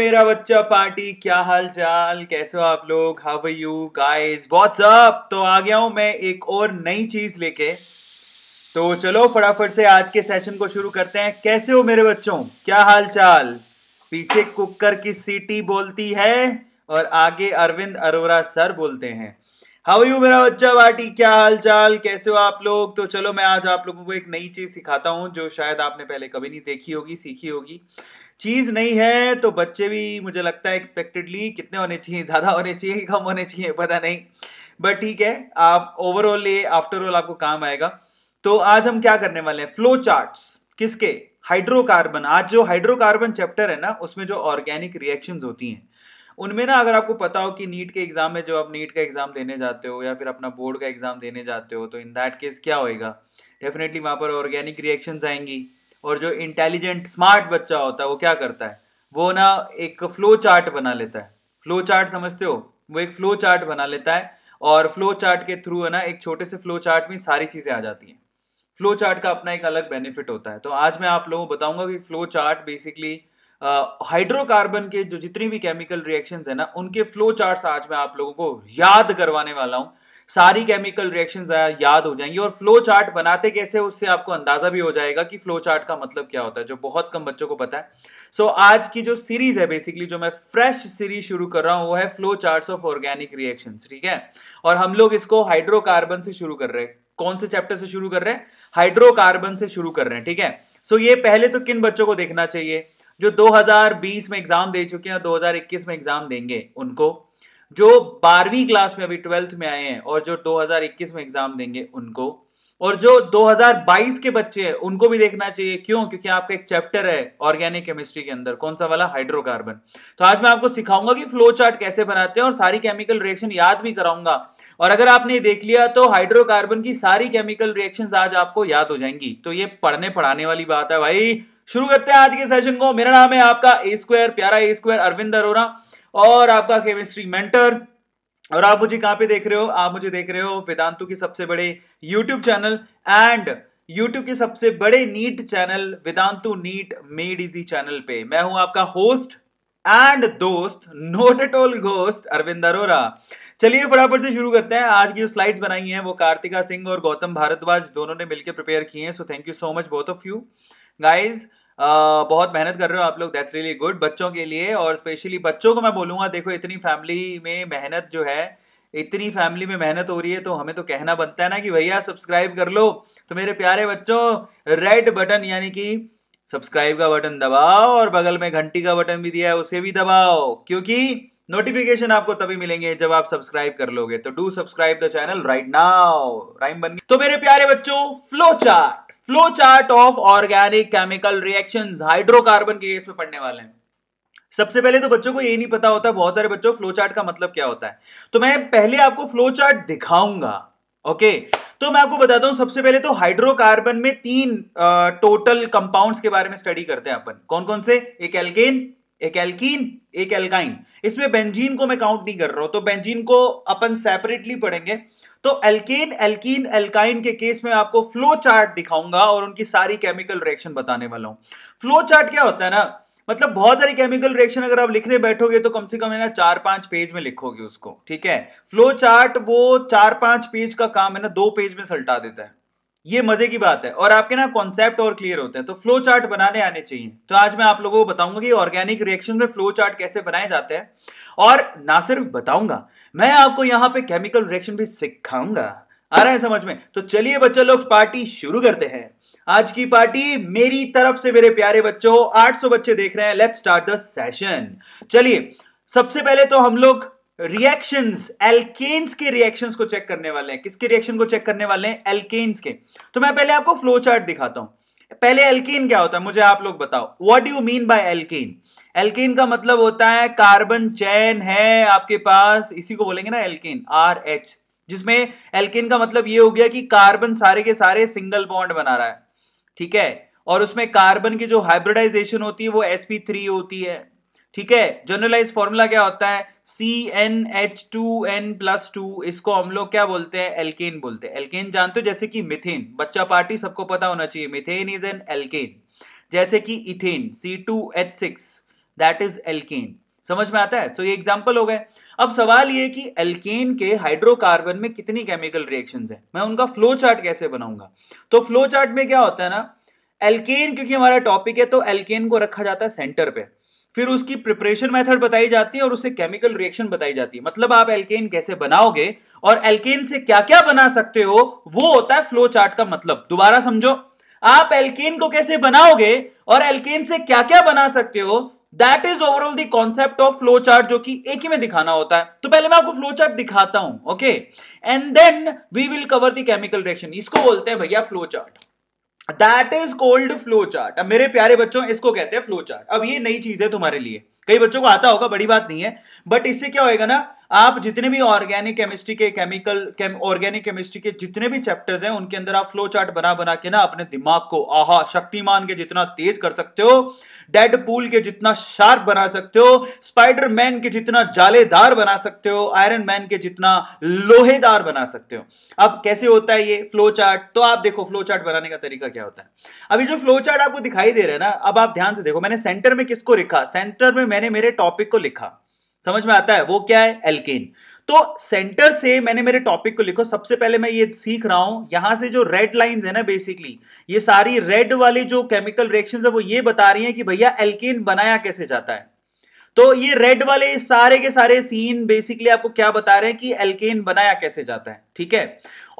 मेरा बच्चा पार्टी क्या हाल चाल कैसे हो आप लोग how are you guys what's up तो आ गया हूं मैं एक और नई चीज लेके तो चलो फटाफट से आज के सेशन को शुरू करते हैं कैसे हो मेरे बच्चों क्या हाल चाल पीछे कुकर की सीटी बोलती है और आगे अरविंद अरोरा सर बोलते हैं हाउ यू मेरा बच्चा पार्टी क्या हाल चाल कैसे हो आप लोग तो चलो मैं आज आप लोगों को एक नई चीज सिखाता हूं जो शायद आपने पहले कभी नहीं देखी होगी सीखी होगी चीज़ नहीं है तो बच्चे भी मुझे लगता है एक्सपेक्टेडली कितने होने चाहिए ज़्यादा होने चाहिए कम होने चाहिए पता नहीं बट ठीक है आप ओवरऑल ये आफ्टर ऑल आपको काम आएगा तो आज हम क्या करने वाले हैं फ्लो चार्ट्स किसके हाइड्रोकार्बन आज जो हाइड्रोकार्बन चैप्टर है ना उसमें जो ऑर्गेनिक रिएक्शन होती हैं उनमें ना अगर आपको पता हो कि नीट के एग्जाम में जब आप नीट का एग्जाम देने जाते हो या फिर अपना बोर्ड का एग्जाम देने जाते हो तो इन दैट केस क्या होएगा डेफिनेटली वहां पर ऑर्गेनिक रिएक्शंस आएंगी और जो इंटेलिजेंट स्मार्ट बच्चा होता है वो क्या करता है वो ना एक फ्लो चार्ट बना लेता है फ्लो चार्ट समझते हो वो एक फ्लो चार्ट बना लेता है और फ्लो चार्ट के थ्रू है ना एक छोटे से फ्लो चार्ट में सारी चीज़ें आ जाती हैं फ्लो चार्ट का अपना एक अलग बेनिफिट होता है तो आज मैं आप लोगों को बताऊंगा कि फ्लो चार्ट बेसिकली हाइड्रोकार्बन के जो जितनी भी केमिकल रिएक्शंस है ना उनके फ्लो चार्ट्स आज मैं आप लोगों को याद करवाने वाला हूँ सारी केमिकल रिएक्शन याद हो जाएंगी और फ्लो चार्ट बनाते कैसे उससे आपको अंदाजा भी हो जाएगा कि फ्लो चार्ट का मतलब क्या होता है जो बहुत कम बच्चों को पता है सो so, आज की जो सीरीज है बेसिकली जो मैं फ्रेश सीरीज शुरू कर रहा हूँ वो है flow chart of organic reaction ठीक है और हम लोग इसको हाइड्रोकार्बन से शुरू कर रहे हैं कौन से चैप्टर से शुरू कर रहे हैं हाइड्रोकार्बन से शुरू कर रहे हैं ठीक है सो so, ये पहले तो किन बच्चों को देखना चाहिए जो 2020 में एग्जाम दे चुके हैं 2021 में एग्जाम देंगे उनको जो बारहवीं क्लास में अभी ट्वेल्थ में आए हैं और जो 2021 में एग्जाम देंगे उनको और जो 2022 के बच्चे हैं उनको भी देखना चाहिए क्यों क्योंकि आपका एक चैप्टर है ऑर्गेनिक केमिस्ट्री के अंदर कौन सा वाला हाइड्रोकार्बन तो आज मैं आपको सिखाऊंगा कि फ्लो चार्ट कैसे बनाते हैं और सारी केमिकल रिएक्शन याद भी कराऊंगा और अगर आपने देख लिया तो हाइड्रोकार्बन की सारी केमिकल रिएक्शन आज आपको याद हो जाएंगी तो ये पढ़ने पढ़ाने वाली बात है भाई शुरू करते हैं आज के सेशन को मेरा नाम है आपका ए स्क्वायर प्यारा ए स्क्वायर अरविंद अरोरा और आपका केमिस्ट्री मेंटर और आप मुझे कहां पे देख रहे हो आप मुझे देख रहे हो वेदांतु के सबसे बड़े यूट्यूब चैनल एंड यूट्यूब के सबसे बड़े NEET channel Vedantu NEET made easy channel पे मैं हूं आपका होस्ट एंड दोस्त not at all ghost Arvind Arora चलिए फटाफट से शुरू करते हैं आज की जो स्लाइड्स बनाई हैं वो कार्तिका सिंह और गौतम भारद्वाज दोनों ने मिलकर प्रिपेयर किए हैं so thank you so much both of you guys बहुत मेहनत कर रहे हो आप लोग दैट्स रियली गुड बच्चों के लिए और स्पेशली बच्चों को मैं बोलूँगा देखो इतनी फैमिली में मेहनत जो है इतनी फैमिली में मेहनत हो रही है तो हमें तो कहना बनता है ना कि भैया सब्सक्राइब कर लो तो मेरे प्यारे बच्चों रेड बटन यानी कि सब्सक्राइब का बटन दबाओ और बगल में घंटी का बटन भी दिया है उसे भी दबाओ क्योंकि नोटिफिकेशन आपको तभी मिलेंगे जब आप सब्सक्राइब कर लोगे तो do subscribe the channel right now राइम बन तो मेरे प्यारे बच्चों flow chart flow chart of organic chemical reaction hydrocarbon के केस में पढ़ने वाले हैं सबसे पहले तो बच्चों को ये नहीं पता होता बहुत सारे बच्चों फ्लो चार्ट का मतलब क्या होता है तो मैं पहले आपको फ्लो चार्ट दिखाऊंगा ओके तो मैं आपको बताता हूं सबसे पहले तो हाइड्रोकार्बन में तीन आ, टोटल कंपाउंड्स के बारे में स्टडी करते हैं अपन कौन कौन से एक एल्केन एक एल्कीन एक एल्काइन इसमें बेंजीन को मैं काउंट नहीं कर रहा हूं तो बेंजीन को अपन सेपरेटली पढ़ेंगे तो एल्केन एल्कीन एल्काइन के केस में आपको फ्लो चार्ट दिखाऊंगा और उनकी सारी केमिकल रिएक्शन बताने वाला हूं फ्लो चार्ट क्या होता है ना मतलब बहुत सारी केमिकल रिएक्शन अगर आप लिखने बैठोगे तो कम से कम है ना चार पांच पेज में लिखोगे उसको ठीक है फ्लो चार्ट वो चार पांच पेज का काम है ना दो पेज में सल्टा देता है ये मजे की बात है और आपके ना कॉन्सेप्ट और क्लियर होते हैं तो फ्लो चार्ट बनाने आने चाहिए तो आज मैं आप लोगों को बताऊंगा कि ऑर्गेनिक रिएक्शन में फ्लो चार्ट कैसे बनाए जाते हैं और ना सिर्फ बताऊंगा मैं आपको यहाँ पे केमिकल रिएक्शन भी सिखाऊंगा आ रहा है समझ में तो चलिए बच्चों लोग पार्टी शुरू करते हैं आज की पार्टी मेरी तरफ से मेरे प्यारे बच्चों 800 बच्चे देख रहे हैं लेट्स स्टार्ट द सेशन चलिए सबसे पहले तो हम लोग रिएक्शंस एल्केन्स के रिएक्शंस को चेक करने वाले हैं किसके रिएक्शन को चेक करने वाले हैं एल्केन्स के तो मैं पहले आपको फ्लो चार्ट दिखाता हूं पहले एल्केन क्या होता है मुझे आप लोग बताओ what do you mean by alkane alkane का मतलब होता है कार्बन चैन है आपके पास इसी को बोलेंगे ना एल्किन आर एच जिसमें एल्किन का मतलब ये हो गया कि कार्बन सारे के सारे सिंगल बॉन्ड बना रहा है ठीक है और उसमें कार्बन की जो हाइब्रिडाइजेशन होती है वो sp3 होती है ठीक है जनरलाइज फॉर्मूला क्या होता है C N H two N plus two इसको हम लोग क्या बोलते हैं एल्केन बोलते हैं एल्केन जानते हो जैसे कि मिथेन बच्चा पार्टी सबको पता होना चाहिए मिथेन इज एन एल्केन जैसे कि ethane C two H six that is alkane समझ में आता है सो so, ये एग्जाम्पल हो गए अब सवाल ये कि एल्केन के हाइड्रोकार्बन में कितनी केमिकल रिएक्शन है मैं उनका फ्लो चार्ट कैसे बनाऊंगा तो फ्लो चार्ट में क्या होता है ना एल्केन क्योंकि हमारा टॉपिक है तो एल्केन को रखा जाता है सेंटर पे फिर उसकी प्रिपरेशन मेथड बताई जाती है और उसे केमिकल रिएक्शन बताई जाती है मतलब आप एल्केन कैसे बनाओगे और एल्केन से क्या क्या बना सकते हो वो होता है फ्लो चार्ट का मतलब दोबारा समझो आप एल्केन को कैसे बनाओगे और एल्केन से क्या क्या बना सकते हो that is overall the concept of flow chart जो कि एक ही में दिखाना होता है तो पहले मैं आपको फ्लो चार्ट दिखाता हूं okay and then we will cover the chemical reaction इसको बोलते हैं भैया flow chart that is called flow chart अब मेरे प्यारे बच्चों इसको कहते हैं फ्लो चार्ट अब ये नई चीज है तुम्हारे लिए कई बच्चों को आता होगा बड़ी बात नहीं है बट इससे क्या होएगा ना आप जितने भी ऑर्गेनिक केमिस्ट्री के केमिकल ऑर्गेनिक केमिस्ट्री के जितने भी चैप्टर्स हैं उनके अंदर आप फ्लो चार्ट बना बना के ना अपने दिमाग को आहा शक्तिमान के जितना तेज कर सकते हो डेड पूल के जितना शार्प बना सकते हो स्पाइडर मैन के जितना जालेदार बना सकते हो आयरन मैन के जितना लोहेदार बना सकते हो अब कैसे होता है ये फ्लो चार्ट तो आप देखो फ्लो चार्ट बनाने का तरीका क्या होता है अभी जो फ्लो चार्ट आपको दिखाई दे रहा है ना अब आप ध्यान से देखो मैंने सेंटर में किसको लिखा सेंटर में मैंने मेरे टॉपिक को लिखा समझ में आता है वो क्या है एल्केन तो सेंटर से मैंने मेरे टॉपिक को लिखो सबसे पहले मैं ये सीख रहा हूं यहां से जो रेड लाइन है ना बेसिकली ये सारी रेड वाली जो केमिकल रिएक्शन है वो ये बता रही है कि भैया एल्केन बनाया कैसे जाता है तो ये रेड वाले सारे के सारे सीन बेसिकली आपको क्या बता रहे हैं कि एल्केन बनाया कैसे जाता है ठीक है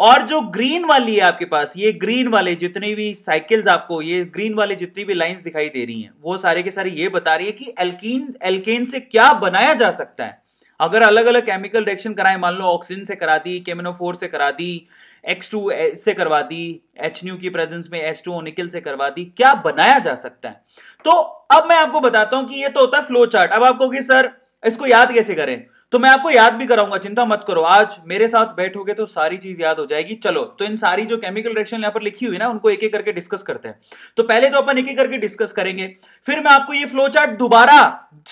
और जो ग्रीन वाली है आपके पास ये ग्रीन वाले जितने भी साइकिल्स आपको ये ग्रीन वाले जितनी भी लाइंस दिखाई दे रही हैं वो सारे के सारे ये बता रही है कि एल्कीन एल्केन से क्या बनाया जा सकता है अगर अलग अलग केमिकल रिएक्शन कराए मान लो ऑक्सीजन से करा दी केमिनोफोर से करा दी एक्स टू से करवा दी एच न्यू की प्रेजेंस में एच टू निकल से करवा दी क्या बनाया जा सकता है तो अब मैं आपको बताता हूं कि ये तो होता है फ्लो चार्ट अब आपको कि सर इसको याद कैसे करें तो मैं आपको याद भी कराऊंगा चिंता मत करो आज मेरे साथ बैठोगे तो सारी चीज याद हो जाएगी चलो तो इन सारी जो केमिकल रिएक्शन यहाँ पर लिखी हुई ना उनको एक एक करके डिस्कस करते हैं तो पहले तो अपन एक एक करके डिस्कस करेंगे फिर मैं आपको ये फ्लो चार्ट दोबारा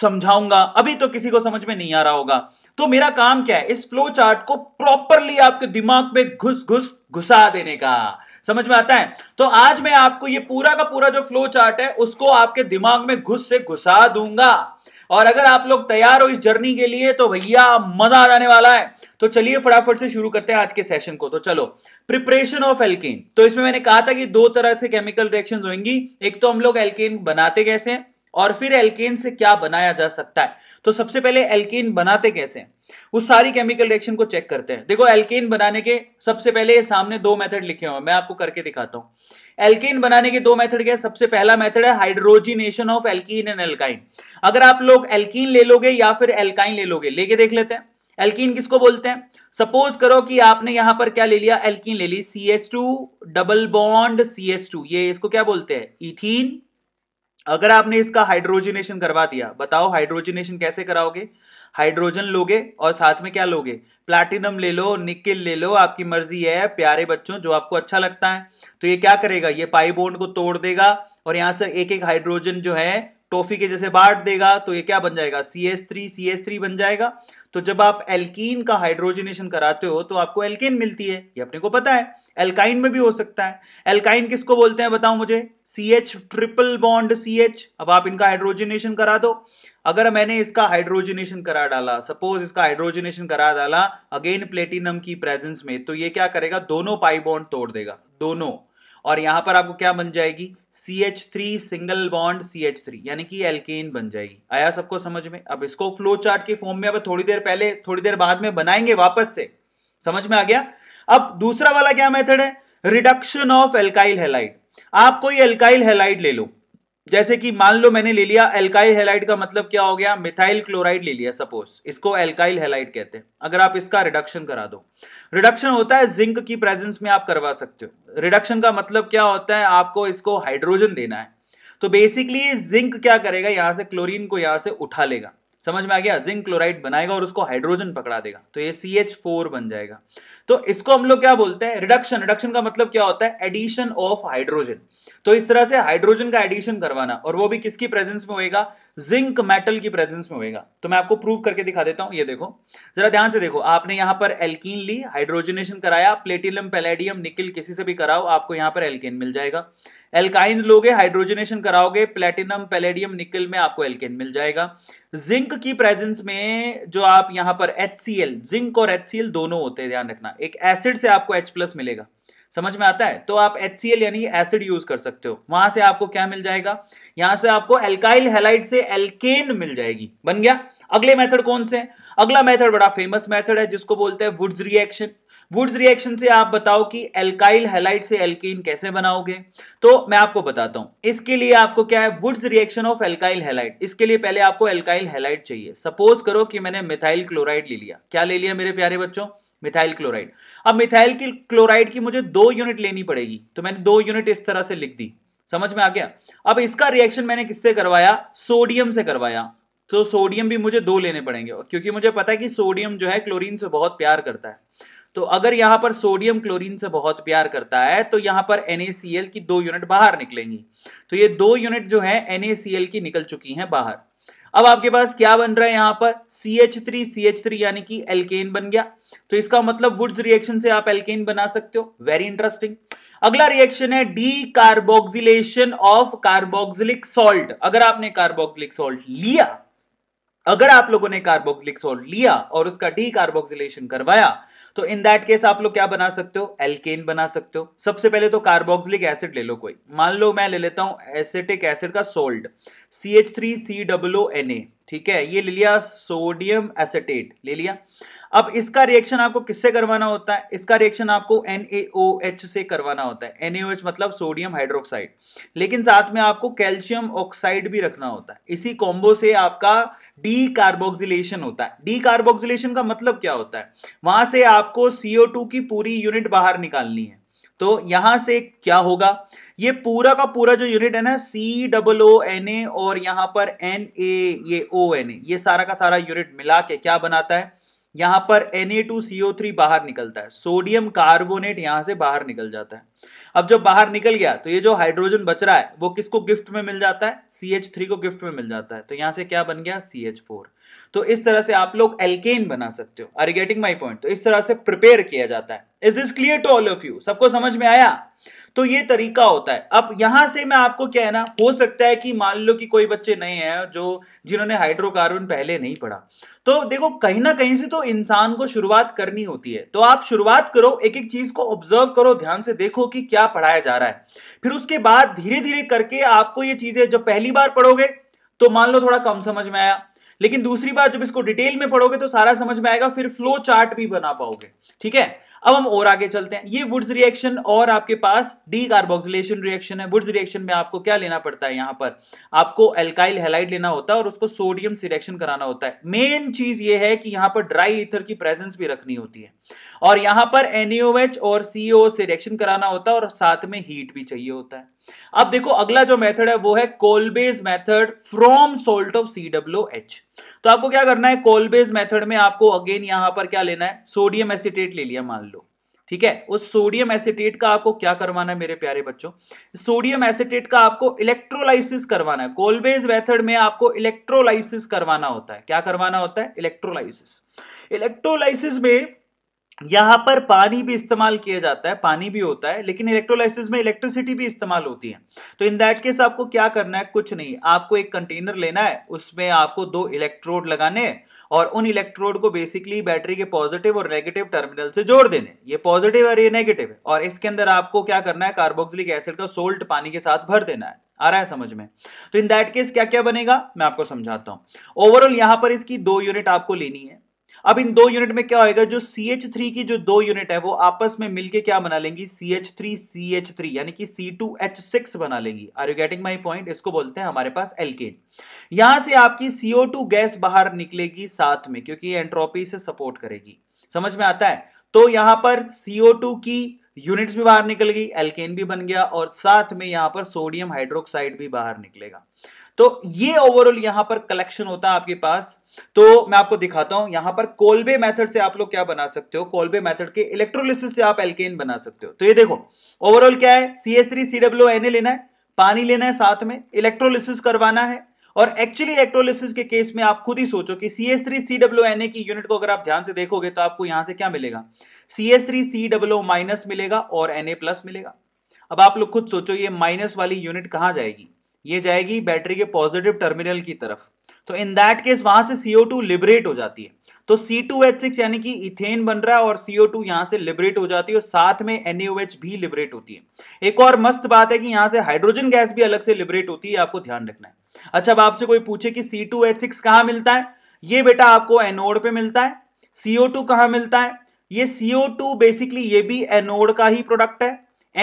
समझाऊंगा अभी तो किसी को समझ में नहीं आ रहा होगा तो मेरा काम क्या है इस फ्लो चार्ट को प्रॉपरली आपके दिमाग में घुस घुस घुसा देने का समझ में आता है तो आज मैं आपको ये पूरा का पूरा जो फ्लो चार्ट है उसको आपके दिमाग में घुस से घुसा दूंगा और अगर आप लोग तैयार हो इस जर्नी के लिए तो भैया मजा आ जाने वाला है तो चलिए फटाफट से शुरू करते हैं आज के सेशन को तो चलो प्रिपरेशन ऑफ एल्केन तो इसमें मैंने कहा था कि दो तरह से केमिकल रिएक्शन होंगी एक तो हम लोग एल्केन बनाते कैसे और फिर एल्केन से क्या बनाया जा सकता है तो सबसे पहले एल्केन बनाते कैसे हैं उस सारी केमिकल रिएक्शन को चेक करते हैं देखो एल्केन बनाने के सबसे पहले ये सामने दो मेथड लिखे हुए हैं मैं आपको करके दिखाता हूं एल्केन बनाने के दो मेथड क्या है सबसे पहला मेथड है hydrogenation of alkene and alkyne अगर आप लोग एल्कीन ले लोगे या फिर एल्काइन ले लोगे लेके देख लेते हैं एल्कीन किसको बोलते हैं सपोज करो कि आपने यहां पर क्या ले लिया एल्कीन ले ली C S two double bond C S two ये इसको क्या बोलते हैं इथीन अगर आपने इसका हाइड्रोजिनेशन करवा दिया बताओ हाइड्रोजिनेशन कैसे कराओगे हाइड्रोजन लोगे और साथ में क्या लोगे प्लैटिनम ले लो निकिल ले लो आपकी मर्जी है प्यारे बच्चों जो आपको अच्छा लगता है तो ये क्या करेगा ये पाई बोन्ड को तोड़ देगा और यहाँ से एक एक हाइड्रोजन जो है टॉफी के जैसे बांट देगा तो ये क्या बन जाएगा C S three C S three बन जाएगा तो जब आप एल्कीन का हाइड्रोजनेशन कराते हो तो आपको एल्केन मिलती है ये अपने को पता है एल्काइन में भी हो सकता है एल्काइन किसको बोलते हैं बताओ मुझे C H triple bond C H अब आप इनका हाइड्रोजनेशन करा दो अगर मैंने इसका हाइड्रोजनेशन करा डाला सपोज इसका हाइड्रोजनेशन करा डाला अगेन प्लेटिनम की प्रेजेंस में तो ये क्या करेगा दोनों पाई बॉन्ड तोड़ देगा दोनों और यहां पर आपको क्या बन जाएगी C H three single bond C H three यानी कि एल्केन बन जाएगी आया सबको समझ में अब इसको फ्लो चार्ट के फॉर्म में अब थोड़ी देर पहले थोड़ी देर बाद में बनाएंगे वापस से समझ में आ गया अब दूसरा वाला क्या मेथड है रिडक्शन ऑफ एल्काइल हेलाइड आप कोई एल्काइल हेलाइड ले लो जैसे कि मान लो मैंने ले लिया एल्काइल हेलाइट का मतलब क्या हो गया मिथाइल क्लोराइड ले लिया सपोज इसको एल्काइल हेलाइट कहते हैं अगर आप इसका रिडक्शन करा दो रिडक्शन होता है जिंक की प्रेजेंस में आप करवा सकते हो रिडक्शन का मतलब क्या होता है आपको इसको हाइड्रोजन देना है तो बेसिकली जिंक क्या करेगा यहां से क्लोरीन को यहां से उठा लेगा समझ में आ गया जिंक क्लोराइड बनाएगा और उसको हाइड्रोजन पकड़ा देगा तो ये सी एच फोर बन जाएगा तो इसको हम लोग क्या बोलते हैं रिडक्शन रिडक्शन का मतलब क्या होता है एडिशन ऑफ हाइड्रोजन तो इस तरह से हाइड्रोजन का एडिशन करवाना और वो भी किसकी प्रेजेंस में होएगा जिंक मेटल की प्रेजेंस में होएगा तो मैं आपको प्रूव करके दिखा देता हूं ये देखो जरा ध्यान से देखो आपने यहां पर एल्कीन ली हाइड्रोजनेशन कराया प्लेटिनम पेलेडियम निकिल किसी से भी कराओ आपको यहां पर एल्केन मिल जाएगा एल्काइन लोगे हाइड्रोजनेशन कराओगे प्लेटिनम पेलेडियम निकल में आपको एल्केन मिल जाएगा जिंक की प्रेजेंस में जो आप यहां पर एच जिंक और एच दोनों होते हैं ध्यान रखना एक एसिड से आपको एच प्लस मिलेगा समझ में आता है तो आप एच यानी एसिड यूज कर सकते हो वहां से आपको क्या मिल जाएगा यहां से आपको एल्काइल हेलाइट से एल्केन मिल जाएगी बन गया अगले मेथड कौन से अगला मेथड बड़ा फेमस मेथड है जिसको बोलते हैं वुड्स रिएक्शन वुड्स रिएक्शन से आप बताओ कि एल्काइल हेलाइट से एल्केन कैसे बनाओगे तो मैं आपको बताता हूं इसके लिए आपको क्या है Wurtz reaction of alkyl halide इसके लिए पहले आपको एल्काइल हेलाइट चाहिए सपोज करो कि मैंने मिथाइल क्लोराइड ले लिया क्या ले लिया मेरे प्यारे बच्चों मिथाइल क्लोराइड अब मिथाइल की क्लोराइड की मुझे दो यूनिट लेनी पड़ेगी तो मैंने दो यूनिट इस तरह से लिख दी समझ में आ गया अब इसका रिएक्शन मैंने किससे करवाया सोडियम से करवाया तो सोडियम भी मुझे दो लेने पड़ेंगे क्योंकि मुझे पता है कि सोडियम जो है क्लोरीन से बहुत प्यार करता है तो अगर यहां पर सोडियम क्लोरीन से बहुत प्यार करता है तो यहां पर NaCl की दो यूनिट बाहर निकलेंगी तो ये दो यूनिट जो है NaCl की निकल चुकी हैं बाहर अब आपके पास क्या बन रहा है यहां पर C H three C H three यानी कि एल्केन बन गया तो इसका मतलब वुड्स रिएक्शन से आप एल्केन बना सकते हो वेरी इंटरेस्टिंग अगला रिएक्शन है decarboxylation of carboxylic salt अगर आपने कार्बोक्सिलिक सॉल्ट लिया अगर आप लोगों ने कार्बोक्सिलिक सॉल्ट लिया और उसका डी कार्बोक्सिलेशन करवाया तो इन दैट केस आप लोग क्या बना सकते हो एल्केन बना सकते हो सबसे पहले तो कार्बोक्सिलिक एसिड ले लो कोई मान लो मैं ले लेता हूं एसिटिक एसिड का salt C H three C W N A ठीक है ये ले लिया सोडियम एसिटेट ले लिया अब इसका रिएक्शन आपको किससे करवाना होता है इसका रिएक्शन आपको NaOH से करवाना होता है NaOH मतलब सोडियम हाइड्रोक्साइड लेकिन साथ में आपको कैल्शियम ऑक्साइड भी रखना होता है इसी कॉम्बो से आपका डी कार्बोक्सिलेशन होता है डी कार्बोक्सिलेशन का मतलब क्या होता है वहां से आपको सीओ की पूरी यूनिट बाहर निकालनी है तो यहां से क्या होगा ये पूरा का पूरा जो यूनिट है ना C double O N A और यहां पर एन ए ये ओ एन ए ये सारा का सारा यूनिट मिला के क्या बनाता है यहां पर N A two CO three बाहर निकलता है सोडियम कार्बोनेट यहां से बाहर निकल जाता है अब जब बाहर निकल गया तो ये जो हाइड्रोजन बच रहा है वो किसको गिफ्ट में मिल जाता है सी को गिफ्ट में मिल जाता है तो यहाँ से क्या बन गया सी तो इस तरह से आप लोग एल्केन बना सकते हो आर गेटिंग माई पॉइंट तो इस तरह से प्रिपेयर किया जाता है is this clear to all of you सबको समझ में आया तो ये तरीका होता है अब यहां से मैं आपको क्या है ना हो सकता है कि मान लो कि कोई बच्चे नए हैं जो जिन्होंने हाइड्रोकार्बन पहले नहीं पढ़ा तो देखो कहीं ना कहीं से तो इंसान को शुरुआत करनी होती है तो आप शुरुआत करो एक एक चीज को ऑब्जर्व करो ध्यान से देखो कि क्या पढ़ाया जा रहा है फिर उसके बाद धीरे धीरे करके आपको ये चीजें जब पहली बार पढ़ोगे तो मान लो थोड़ा कम समझ में आया लेकिन दूसरी बार जब इसको डिटेल में पढ़ोगे तो सारा समझ में आएगा फिर फ्लो चार्ट भी बना पाओगे ठीक है अब हम और आगे चलते हैं ये वुड्स रिएक्शन और आपके पास डी कार्बोक्सिलेशन रिएक्शन है वुड्स रिएक्शन में आपको क्या लेना पड़ता है यहाँ पर आपको एल्काइल हेलाइट लेना होता है और उसको सोडियम सिलेक्शन कराना होता है मेन चीज ये है कि यहां पर ड्राई ईथर की प्रेजेंस भी रखनी होती है और यहां पर एनएओएच और सीओ से रिएक्शन कराना होता है और साथ में हीट भी चाहिए होता है अब देखो अगला जो मेथड है वो है Kolbe's method from salt of C W H तो आपको क्या करना है कोलबेज मेथड में आपको अगेन यहां पर क्या लेना है सोडियम एसिटेट ले लिया मान लो ठीक है उस सोडियम एसिटेट का आपको क्या करवाना है मेरे प्यारे बच्चों सोडियम एसिटेट का आपको इलेक्ट्रोलाइसिस करवाना है कोलबेज मेथड में आपको इलेक्ट्रोलाइसिस करवाना होता है क्या करवाना होता है इलेक्ट्रोलाइसिस इलेक्ट्रोलाइसिस में यहां पर पानी भी इस्तेमाल किया जाता है पानी भी होता है लेकिन इलेक्ट्रोलाइसिस में इलेक्ट्रिसिटी भी इस्तेमाल होती है तो इन दैट केस आपको क्या करना है कुछ नहीं आपको एक कंटेनर लेना है उसमें आपको दो इलेक्ट्रोड लगाने और उन इलेक्ट्रोड को बेसिकली बैटरी के पॉजिटिव और नेगेटिव टर्मिनल से जोड़ देने ये पॉजिटिव और ये नेगेटिव है और इसके अंदर आपको क्या करना है कार्बोक्सिलिक एसिड का सोल्ट पानी के साथ भर देना है आ रहा है समझ में तो इन दैट केस क्या क्या बनेगा मैं आपको समझाता हूं ओवरऑल यहां पर इसकी दो यूनिट आपको लेनी है अब इन दो यूनिट में क्या होगा जो सी एच थ्री की जो दो यूनिट है वो आपस में मिलके क्या बना लेंगी C H three C H three यानी कि सी टू एच सिक्स बना लेंगी are you getting my point इसको बोलते हैं हमारे पास एलकेन यहां से आपकी सीओ टू गैस बाहर निकलेगी साथ में क्योंकि एंट्रोपी से सपोर्ट करेगी समझ में आता है तो यहां पर सीओ टू की यूनिट्स भी बाहर निकल गई एल्केन भी बन गया और साथ में यहां पर सोडियम हाइड्रोक्साइड भी बाहर निकलेगा तो ये ओवरऑल यहां पर कलेक्शन होता है आपके पास तो मैं आपको दिखाता हूं यहां पर कोलबे मेथड से आप लोग क्या बना सकते हो कोलबे मेथड के इलेक्ट्रोलिसिस से आप एल्केन बना सकते हो तो ये देखो ओवरऑल क्या है C S three C W N A लेना है पानी लेना है साथ में इलेक्ट्रोलिसिस करवाना है और एक्चुअली इलेक्ट्रोलिसिस के केस में आप खुद ही सोचो कि C S three C W N A की यूनिट को अगर आप ध्यान से देखोगे तो आपको यहां से क्या मिलेगा C S three C W minus मिलेगा और एन ए प्लस मिलेगा अब आप लोग खुद सोचो ये माइनस वाली यूनिट कहां जाएगी ये जाएगी बैटरी के पॉजिटिव टर्मिनल की तरफ तो इन दैट केस वहां से सीओ टू लिबरेट हो जाती है तो C2H6 यानी कि इथेन बन रहा है और CO2 यहां से लिबरेट हो जाती है और साथ में NaOH भी लिबरेट होती है एक और मस्त बात है कि यहां से हाइड्रोजन गैस भी अलग से लिबरेट होती है आपको ध्यान रखना है अच्छा अब आपसे कोई पूछे कि C2H6 कहां मिलता है ये बेटा आपको एनोड पे मिलता है CO2 कहां मिलता है ये CO2 बेसिकली ये भी एनोड का ही प्रोडक्ट है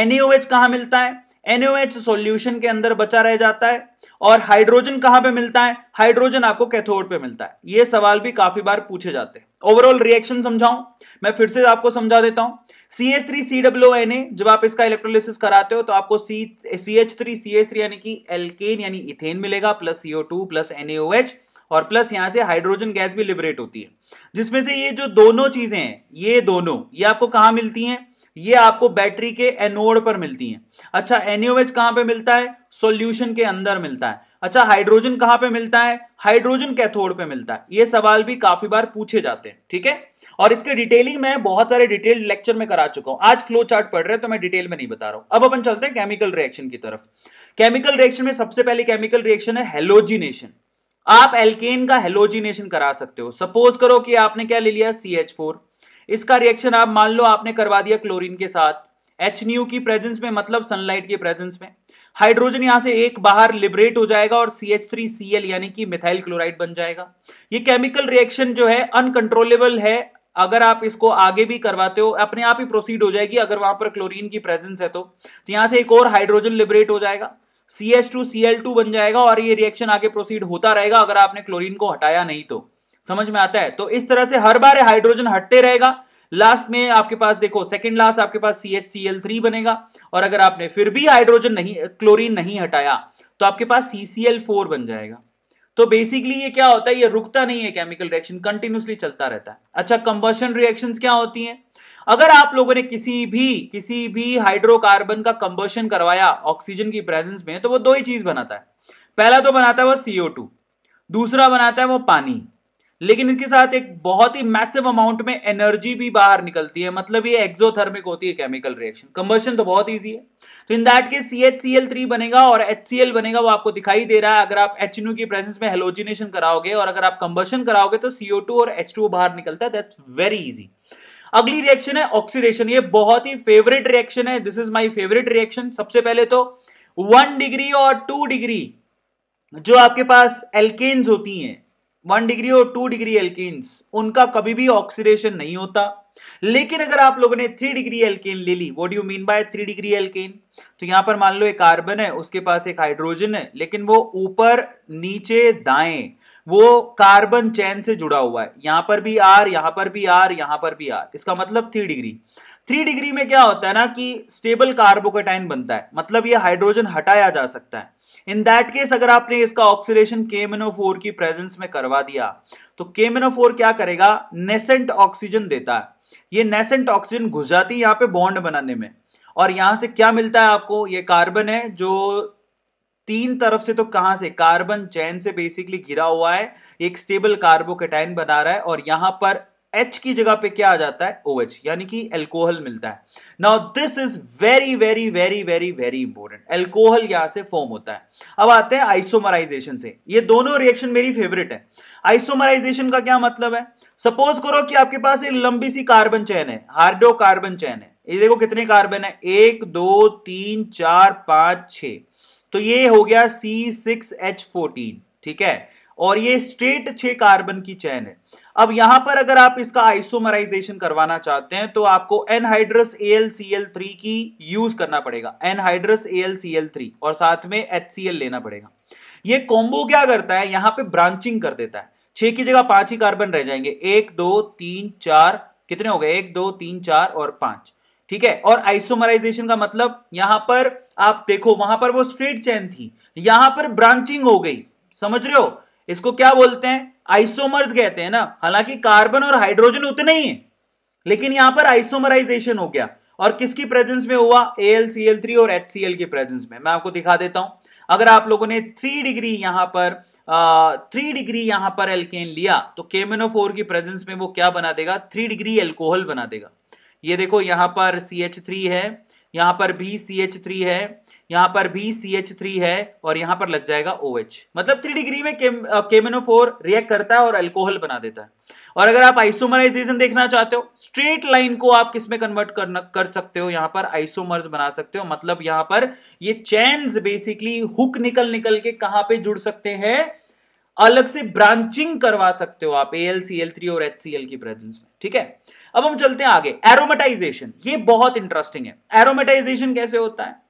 NaOH कहां मिलता है NaOH सॉल्यूशन के अंदर बचा रह जाता है और हाइड्रोजन कहां पे मिलता है हाइड्रोजन आपको कैथोड पे मिलता है ये सवाल भी काफी बार पूछे जाते हैं ओवरऑल रिएक्शन समझाऊं मैं फिर से आपको समझा देता हूं C H three C W N A जब आप इसका इलेक्ट्रोलिसिस कराते हो तो आपको C C H three C H three यानी कि एल्केन यानी इथेन मिलेगा plus CO two plus N A H और प्लस यहां से हाइड्रोजन गैस भी लिबरेट होती है जिसमें से ये जो दोनों चीजें हैं ये दोनों ये आपको कहां मिलती हैं ये आपको बैटरी के एनोड पर मिलती हैं अच्छा एनियोवेज कहां पे मिलता है सॉल्यूशन के अंदर मिलता है अच्छा हाइड्रोजन कहां पे मिलता है हाइड्रोजन कैथोड पे मिलता है ये सवाल भी काफी बार पूछे जाते हैं ठीक है और इसके डिटेलिंग मैं बहुत सारे डिटेल लेक्चर में करा चुका हूं आज फ्लो चार्ट पढ़ रहे हैं तो मैं डिटेल में नहीं बता रहा हूं अब अपन चलते हैं केमिकल रिएक्शन की तरफ केमिकल रिएक्शन में सबसे पहले केमिकल रिएक्शन है हेलोजिनेशन आप एल्केन का हेलोजिनेशन करा सकते हो सपोज करो कि आपने क्या ले लिया सी एच फोर इसका रिएक्शन आप मान लो आपने करवा दिया क्लोरीन के साथ एच की प्रेजेंस में मतलब सनलाइट की प्रेजेंस में हाइड्रोजन यहां से एक बाहर लिबरेट हो जाएगा और C H three C L यानी कि मिथाइल क्लोराइड बन जाएगा ये केमिकल रिएक्शन जो है अनकंट्रोलेबल है अगर आप इसको आगे भी करवाते हो अपने आप ही प्रोसीड हो जाएगी अगर वहां पर क्लोरीन की प्रेजेंस है तो, तो यहां से एक और हाइड्रोजन लिबरेट हो जाएगा C H two C L two बन जाएगा और ये रिएक्शन आगे प्रोसीड होता रहेगा अगर आपने क्लोरीन को हटाया नहीं तो समझ में आता है तो इस तरह से हर बार हाइड्रोजन हटते रहेगा लास्ट में आपके पास देखो सेकंड लास्ट आपके पास C H C L three बनेगा और अगर आपने फिर भी हाइड्रोजन नहीं क्लोरीन नहीं हटाया तो आपके पास सी सी एल फोर बन जाएगा तो बेसिकली ये क्या होता है ये रुकता नहीं है केमिकल रिएक्शन कंटिन्यूसली चलता रहता है अच्छा कंबर्शन रिएक्शन क्या होती है अगर आप लोगों ने किसी भी किसी भी हाइड्रोकार्बन का कंबर्शन करवाया ऑक्सीजन की प्रेजेंस में तो वो दो ही चीज बनाता है पहला तो बनाता है वो सीओ दूसरा बनाता है वो पानी लेकिन इसके साथ एक बहुत ही मैसिव अमाउंट में एनर्जी भी बाहर निकलती है मतलब ये एक्सोथर्मिक होती है केमिकल रिएक्शन कंबर्शन तो बहुत ईजी है तो इन दैट के C H C L three बनेगा और एच सी एल बनेगा वो आपको दिखाई दे रहा है अगर आप एच की प्रेजेंस में हेलोजिनेशन कराओगे और अगर आप कंबर्शन कराओगे तो सीओ टू और एच टू बाहर निकलता है दैट्स वेरी ईजी अगली रिएक्शन है ऑक्सीडेशन ये बहुत ही फेवरेट रिएक्शन है this is my favourite reaction सबसे पहले तो वन डिग्री और टू डिग्री जो आपके पास एल्केन्स होती हैं वन डिग्री और टू डिग्री एल्किन्स उनका कभी भी ऑक्सीडेशन नहीं होता लेकिन अगर आप लोगों ने थ्री डिग्री एल्केन ले ली what you mean by three degree alkane तो यहां पर मान लो एक कार्बन है उसके पास एक हाइड्रोजन है लेकिन वो ऊपर नीचे दाएं वो कार्बन चैन से जुड़ा हुआ है यहां पर भी आर यहां पर भी आर यहां पर भी आर इसका मतलब थ्री डिग्री थ्री डिग्री में क्या होता है ना कि स्टेबल कार्बोकेटाइन बनता है मतलब ये हाइड्रोजन हटाया जा सकता है इन दैट केस अगर आपने इसका ऑक्सीडेशन फोर की प्रेजेंस में करवा दिया तो फोर क्या करेगा नेसेंट ऑक्सीजन देता है ये नेसेंट ऑक्सीजन घुस जाती है यहाँ पे बॉन्ड बनाने में और यहां से क्या मिलता है आपको ये कार्बन है जो तीन तरफ से तो कहां से कार्बन चैन से बेसिकली घिरा हुआ है एक स्टेबल कार्बोकेटाइन बना रहा है और यहां पर एच की जगह पे क्या आ जाता है ओ एच यानी कि एल्कोहल मिलता है now this is very very very very very important alcohol यहां से फॉर्म होता है अब आते हैं आइसोमराइजेशन से ये दोनों रिएक्शन मेरी फेवरेट है आइसोमराइजेशन का क्या मतलब है सपोज करो कि आपके पास एक लंबी सी कार्बन चैन है हार्डो कार्बन चैन है ये देखो कितने कार्बन है एक दो तीन चार पांच छ तो ये हो गया सी सिक्स एच फोर्टीन ठीक है और ये स्ट्रेट छ कार्बन की चैन है अब यहां पर अगर आप इसका आइसोमराइजेशन करवाना चाहते हैं तो आपको एनहाइड्रस थ्री की यूज करना पड़ेगा एनहाइड्रस थ्री और साथ में HCl लेना पड़ेगा ये कॉम्बो क्या करता है यहां पे ब्रांचिंग कर देता है छह की जगह पांच ही कार्बन रह जाएंगे एक दो तीन चार कितने हो गए एक दो तीन चार और पांच ठीक है और आइसोमराइजेशन का मतलब यहां पर आप देखो वहां पर वो स्ट्रेट चैन थी यहां पर ब्रांचिंग हो गई समझ रहे हो इसको क्या बोलते हैं आइसोमर्स कहते हैं ना हालांकि कार्बन और हाइड्रोजन उतने ही हैं लेकिन यहां पर आइसोमराइजेशन हो गया और किसकी प्रेजेंस में हुआ एल सी एल थ्री और एच सी एल की प्रेजेंस में मैं आपको दिखा देता हूं अगर आप लोगों ने थ्री डिग्री यहां पर थ्री डिग्री यहां पर एल्केन लिया तो केमेनोफोर की प्रेजेंस में वो क्या बना देगा थ्री डिग्री एल्कोहल बना देगा ये देखो यहां पर सी एच थ्री है यहां पर भी सी एच थ्री है यहाँ पर भी सी एच थ्री है और यहाँ पर लग जाएगा ओ OH. एच मतलब थ्री डिग्री में केमेनोफोर रिएक्ट uh, करता है और अल्कोहल बना देता है और अगर आप आइसोमराइजेशन देखना चाहते हो स्ट्रेट लाइन को आप किसमें कन्वर्ट करना कर सकते हो यहाँ पर आइसोमर्स बना सकते हो मतलब यहाँ पर ये चैन्स बेसिकली हुक निकल निकल के कहाँ पे जुड़ सकते हैं अलग से ब्रांचिंग करवा सकते हो आप एल सी एल थ्री और एच सी एल की प्रेजेंस में ठीक है अब हम चलते हैं आगे एरोमेटाइजेशन ये बहुत इंटरेस्टिंग है एरोमेटाइजेशन कैसे होता है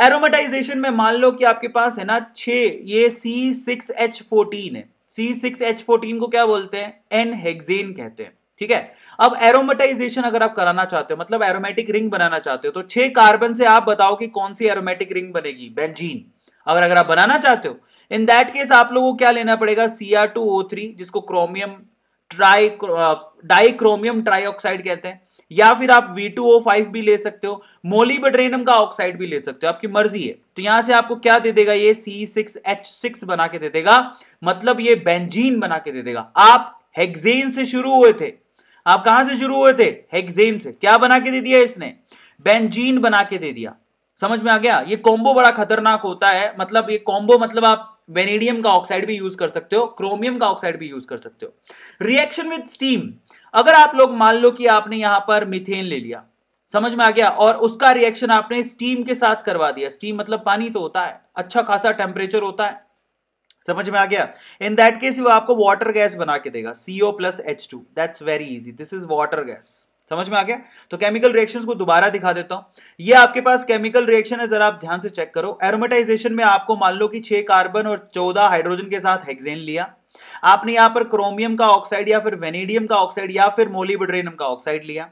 एरोमेटाइजेशन में मान लो कि आपके पास है ना छ ये सी सिक्स एच फोर्टीन है सी सिक्स एच फोर्टीन को क्या बोलते हैं एन हेक्सेन कहते हैं ठीक है अब एरोमेटाइजेशन अगर आप कराना चाहते हो मतलब एरोमेटिक रिंग बनाना चाहते हो तो छह कार्बन से आप बताओ कि कौन सी एरोमेटिक रिंग बनेगी बेंजीन अगर अगर आप बनाना चाहते हो इन दैट केस आप लोगों को क्या लेना पड़ेगा सीआर टू ओ थ्री जिसको क्रोमियम ट्राई डाइक्रोमियम ट्राइऑक्साइड कहते हैं या फिर आप V2O5 भी ले सकते हो मोलीबड्रेनम का ऑक्साइड भी ले सकते हो आपकी मर्जी है तो यहां से आपको क्या दे देगा ये C6H6 बना के दे देगा मतलब ये बेंजीन बना के दे देगा आप हेक्सेन से शुरू हुए थे आप कहां से शुरू हुए थे हेक्सेन से क्या बना के दे दिया इसने बेंजीन बना के दे दिया समझ में आ गया ये कॉम्बो बड़ा खतरनाक होता है मतलब ये कॉम्बो मतलब आप वेनेडियम का ऑक्साइड भी यूज कर सकते हो क्रोमियम का ऑक्साइड भी यूज कर सकते हो रिएक्शन विद स्टीम अगर आप लोग मान लो कि आपने यहां पर मिथेन ले लिया समझ में आ गया और उसका रिएक्शन आपने स्टीम के साथ करवा दिया स्टीम मतलब पानी तो होता है अच्छा खासा टेम्परेचर होता है समझ में आ गया इन दैट केस वो आपको वाटर गैस बना के देगा CO plus H two that's very easy this is water gas समझ में आ गया तो केमिकल रिएक्शंस को दोबारा दिखा देता हूं ये आपके पास केमिकल रिएक्शन है जरा आप ध्यान से चेक करो एरोमेटाइजेशन में आपको मान लो कि छह कार्बन और चौदह हाइड्रोजन के साथ हेक्सेन लिया आपने यहां पर क्रोमियम का ऑक्साइड या फिर वेनेडियम का ऑक्साइड या फिर मोलिब्डेनम का ऑक्साइड लिया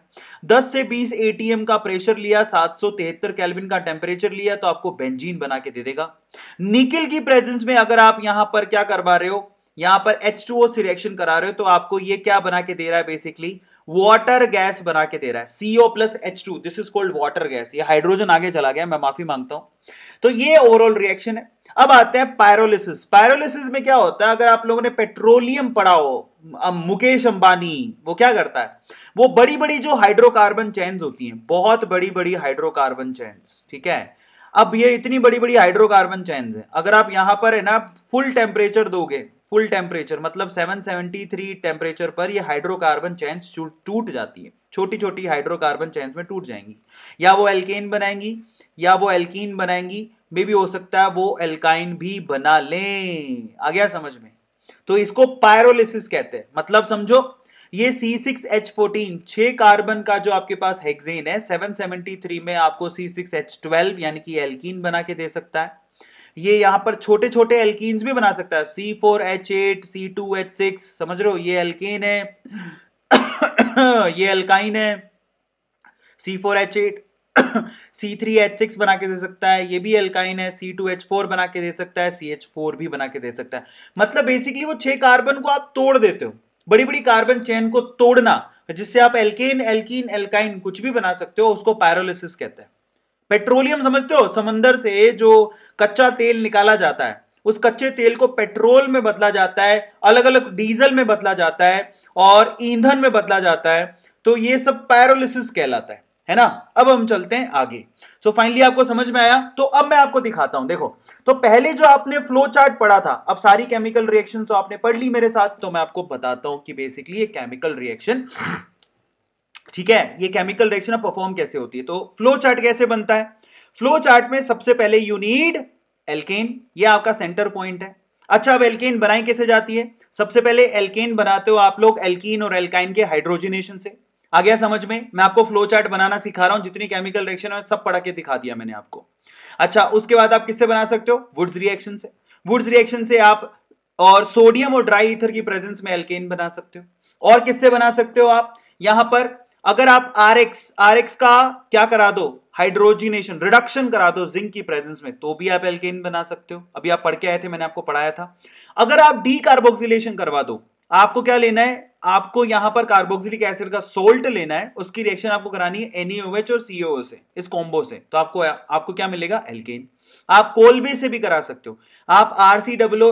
10 से 20 एटीएम का प्रेशर लिया सात सौ तिहत्तर कैलविन का टेम्परेचर लिया तो आपको बेंजीन बना के दे देगा निकिल की प्रेजेंस में अगर आप यहां पर क्या करवा रहे हो यहां पर H2O से रिएक्शन करा रहे हो तो आपको ये क्या बना के दे रहा है बेसिकली वाटर गैस बना के दे रहा है CO plus H two this is called water gas ये हाइड्रोजन आगे चला गया मैं माफी मांगता हूं तो ये ओवरऑल रिएक्शन है अब आते हैं पायरोलिसिस पायरोलिसिस में क्या होता है अगर आप लोगों ने पेट्रोलियम पढ़ा हो मुकेश अंबानी वो क्या करता है वो बड़ी बड़ी जो हाइड्रोकार्बन चेन्स होती हैं बहुत बड़ी बड़ी हाइड्रोकार्बन चेन्स ठीक है अब ये इतनी बड़ी बड़ी हाइड्रोकार्बन चेन्स है अगर आप यहां पर है ना फुल टेम्परेचर दोगे फुल टेम्परेचर मतलब 773 टेम्परेचर पर ये हाइड्रोकार्बन चेन्स टूट जाती है छोटी छोटी हाइड्रोकार्बन चेन्स में टूट जाएंगी या वो एल्केन बनाएंगी या वो एल्कीन बनाएंगी में भी हो सकता है वो एल्काइन भी बना लें आ गया समझ में तो इसको पायरोलिसिस कहते हैं मतलब समझो ये सी सिक्स फोर्टीन छह कार्बन का जो आपके पास हेक्सेन है 773 में आपको ट्वेल्व यानी कि एल्कीन बना के दे सकता है ये यहां पर छोटे छोटे एल्किन भी बना सकता है C C four H eight two H six समझ रहे हो ये एल्केन है ये एल्काइन है C four H eight C three H six बना के दे सकता है ये भी एल्काइन है सी टू एच फोर बना के दे सकता है सी एच फोर भी बना के दे सकता है मतलब बेसिकली वो छह कार्बन को आप तोड़ देते हो बड़ी बड़ी कार्बन चेन को तोड़ना जिससे आप एल्केन एल्कीन एल्काइन कुछ भी बना सकते हो उसको पैरोलिसिस कहते हैं पेट्रोलियम समझते हो समंदर से जो कच्चा तेल निकाला जाता है उस कच्चे तेल को पेट्रोल में बदला जाता है अलग अलग डीजल में बदला जाता है और ईंधन में बदला जाता है तो ये सब पैरोलिसिस कहलाता है है ना अब हम चलते हैं आगे सो so फाइनली आपको समझ में आया तो अब मैं आपको दिखाता हूं देखो तो पहले जो आपने फ्लो चार्ट पढ़ा था अब सारी केमिकल रिएक्शन तो आपने पढ़ ली मेरे साथ तो मैं आपको बताता हूं कि बेसिकली ये केमिकल रिएक्शन ठीक है ये केमिकल रिएक्शन अब परफॉर्म कैसे होती है तो फ्लो चार्ट कैसे बनता है फ्लो चार्ट में सबसे पहले यूनिड एल्केन ये आपका सेंटर पॉइंट है अच्छा अब एल्केन बनाई कैसे जाती है सबसे पहले एल्केन बनाते हो आप लोग एल्कीन और एल्काइन के हाइड्रोजिनेशन से आ गया समझ में मैं आपको फ्लो चार्ट बनाना सिखा रहा हूं जितनी केमिकल रिएक्शन है सब पढ़ा के दिखा दिया मैंने आपको अच्छा उसके बाद आप किससे बना सकते हो वुड्स रिएक्शन से वुड्स रिएक्शन से आप और सोडियम और ड्राई इथर की प्रेजेंस में एल्केन बना सकते हो और किससे बना सकते हो आप यहां पर अगर आप आर एक्स आर एक्स का क्या करा दो हाइड्रोजिनेशन रिडक्शन करा दो जिंक की प्रेजेंस में तो भी आप एल्केन बना सकते हो अभी आप पढ़ के आए थे मैंने आपको पढ़ाया था अगर आप डी कार्बोक्सिलेशन करवा दो आपको क्या लेना है आपको यहां पर कार्बोक्सिलिक एसिड का सोल्ट लेना है उसकी रिएक्शन आपको करानी है एनईओएच और सीओ से इस कॉम्बो से तो आपको आपको क्या मिलेगा एल्केन आप कोलबे से भी करा सकते हो आप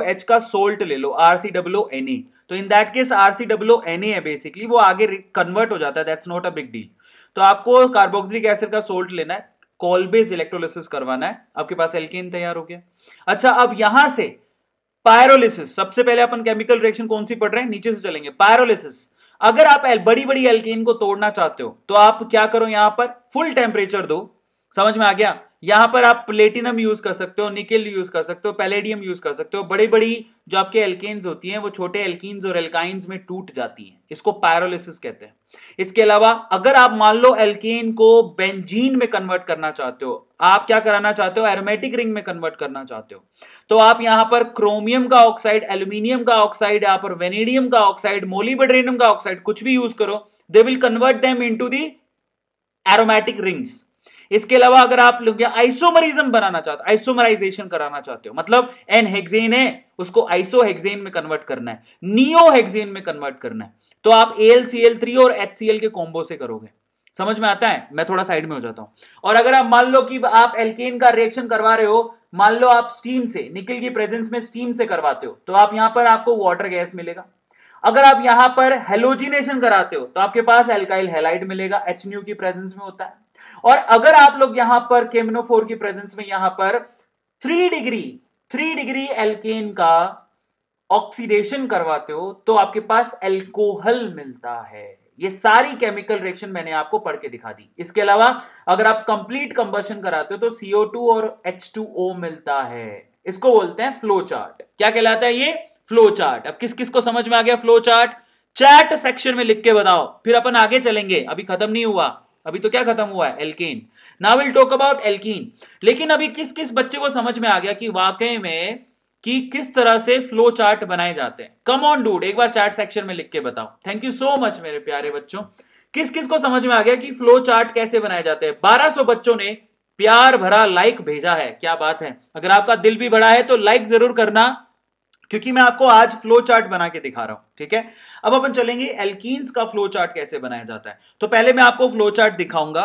एच का सोल्ट ले लो एन ई तो इन दैट केस आरसीडब्ल्यूएनए है बेसिकली वो आगे कन्वर्ट हो जाता है that's not a big deal तो आपको कार्बोक्सिलिक एसिड का सोल्ट लेना है कोलबेज इलेक्ट्रोलिस करवाना है आपके पास एल्केन तैयार हो गया अच्छा अब यहां से पायरोलिसिस सबसे पहले अपन केमिकल रिएक्शन कौन सी पढ़ रहे हैं नीचे से चलेंगे पायरोलिसिस अगर आप एल बड़ी बड़ी एल्केन को तोड़ना चाहते हो तो आप क्या करो यहां पर फुल टेम्परेचर दो समझ में आ गया यहां पर आप प्लेटिनम यूज कर सकते हो निकेल यूज कर सकते हो पैलेडियम यूज कर सकते हो बड़ी बड़ी जो आपके एल्केन्स होती हैं वो छोटे एल्कीन्स और एल्काइन्स में टूट जाती हैं इसको पायरोलिसिस कहते हैं इसके अलावा अगर आप मान लो एल्केन को बेंजीन में कन्वर्ट करना चाहते हो आप क्या कराना चाहते हो एरोमेटिक रिंग में कन्वर्ट करना चाहते हो तो आप यहां पर क्रोमियम का ऑक्साइड एल्यूमिनियम का ऑक्साइड यहां पर वेनेडियम का ऑक्साइड मोलिबेड्रेनियम का ऑक्साइड कुछ भी यूज करो they will convert them into the aromatic rings इसके अलावा अगर आप लोग आइसोमरिज्म बनाना चाहते हो आइसोमराइजेशन कराना चाहते हो मतलब एन हेक्सेन है उसको आइसो हेक्सेन में कन्वर्ट करना है नियो हेक्सेन में कन्वर्ट करना है तो आप एल सी एल थ्री और एच सी एल के कॉम्बो से करोगे समझ में आता है मैं थोड़ा साइड में हो जाता हूं और अगर आप मान लो कि आप एल्केन का रिएक्शन करवा रहे हो मान लो आप स्टीम से निकल की प्रेजेंस में स्टीम से करवाते हो तो आप यहां पर आपको वाटर गैस मिलेगा अगर आप यहां पर हेलोजिनेशन कराते हो तो आपके पास एल्काइल हेलाइड मिलेगा एच की प्रेजेंस में होता है और अगर आप लोग यहां पर केमिनोफोर की प्रेजेंस में यहां पर three degree three degree alkane का ऑक्सीडेशन करवाते हो तो आपके पास एल्कोहल मिलता है ये सारी केमिकल रिएक्शन मैंने आपको पढ़ के दिखा दी इसके अलावा अगर आप कंप्लीट कंबर्शन कराते हो तो CO2 और H2O मिलता है इसको बोलते हैं फ्लो चार्ट क्या कहलाता है ये फ्लो चार्ट अब किस किस को समझ में आ गया फ्लो चार्ट चैट सेक्शन में लिख के बताओ फिर अपन आगे चलेंगे अभी खत्म नहीं हुआ अभी तो क्या खत्म हुआ है एल्किन ना विल टॉक अबाउट एल्कीन लेकिन अभी किस किस बच्चे को समझ में आ गया कि वाकई में कि किस तरह से फ्लो चार्ट बनाए जाते हैं कम ऑन डूड एक बार चार्ट सेक्शन में लिख के बताओ थैंक यू सो मच मेरे प्यारे बच्चों किस किस को समझ में आ गया कि फ्लो चार्ट कैसे बनाए जाते हैं बारह बच्चों ने प्यार भरा लाइक भेजा है क्या बात है अगर आपका दिल भी बड़ा है तो लाइक जरूर करना क्योंकि मैं आपको आज फ्लो चार्ट बना के दिखा रहा हूं ठीक है अब अपन चलेंगे एल्किन्स का फ्लो चार्ट कैसे बनाया जाता है तो पहले मैं आपको फ्लो चार्ट दिखाऊंगा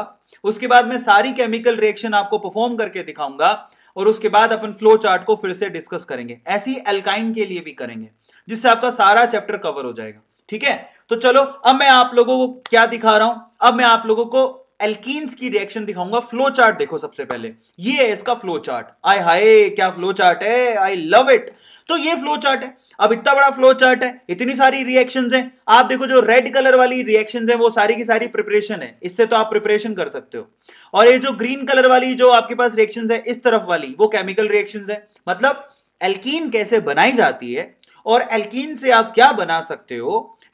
उसके बाद मैं सारी केमिकल रिएक्शन आपको परफॉर्म करके दिखाऊंगा और उसके बाद अपन फ्लो चार्ट को फिर से डिस्कस करेंगे ऐसी एल्काइन के लिए भी करेंगे जिससे आपका सारा चैप्टर कवर हो जाएगा ठीक है तो चलो अब मैं आप लोगों को क्या दिखा रहा हूं अब मैं आप लोगों को एल्कीन्स की रिएक्शन दिखाऊंगा फ्लो चार्ट देखो सबसे पहले ये है इसका फ्लो चार्ट आई हाय क्या फ्लो चार्ट है आई लव इट तो ये फ्लो चार्ट है अब इतना बड़ा फ्लो चार्ट है इतनी सारी रिएक्शन है आप देखो जो रेड कलर वाली रिएक्शन है वो सारी की सारी प्रिपरेशन है इससे तो आप प्रिपरेशन कर सकते हो और ये जो ग्रीन कलर वाली जो आपके पास रिएक्शन है इस तरफ वाली वो केमिकल रिएक्शन है मतलब एल्कीन कैसे बनाई जाती है और एल्कीन से आप क्या बना सकते हो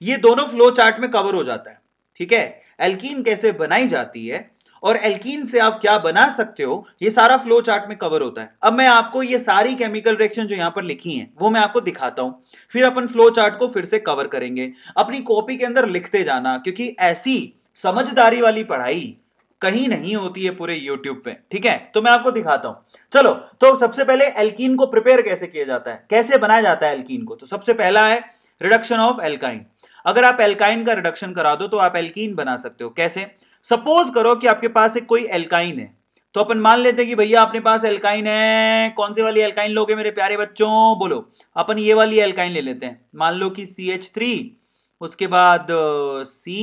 ये दोनों फ्लो चार्ट में कवर हो जाता है ठीक है एल्कीन कैसे बनाई जाती है और एल्कीन से आप क्या बना सकते हो ये सारा फ्लो चार्ट में कवर होता है अब मैं आपको ये सारी केमिकल रिएक्शन जो यहाँ पर लिखी हैं वो मैं आपको दिखाता हूँ फिर अपन फ्लो चार्ट को फिर से कवर करेंगे अपनी कॉपी के अंदर लिखते जाना क्योंकि ऐसी समझदारी वाली पढ़ाई कहीं नहीं होती है पूरे यूट्यूब पे ठीक है तो मैं आपको दिखाता हूं चलो तो सबसे पहले एल्कीन को प्रिपेयर कैसे किया जाता है कैसे बनाया जाता है एल्कीन को तो सबसे पहला है रिडक्शन ऑफ एल्काइन अगर आप एल्काइन का रिडक्शन करा दो तो आप एल्कीन बना सकते हो कैसे सपोज करो कि आपके पास एक कोई एल्काइन है तो अपन मान लेते हैं कि भैया अपने पास एल्काइन है कौन से वाली एल्काइन लोगे मेरे प्यारे बच्चों बोलो अपन ये वाली एल्काइन ले लेते हैं मान लो कि सी एच थ्री उसके बाद सी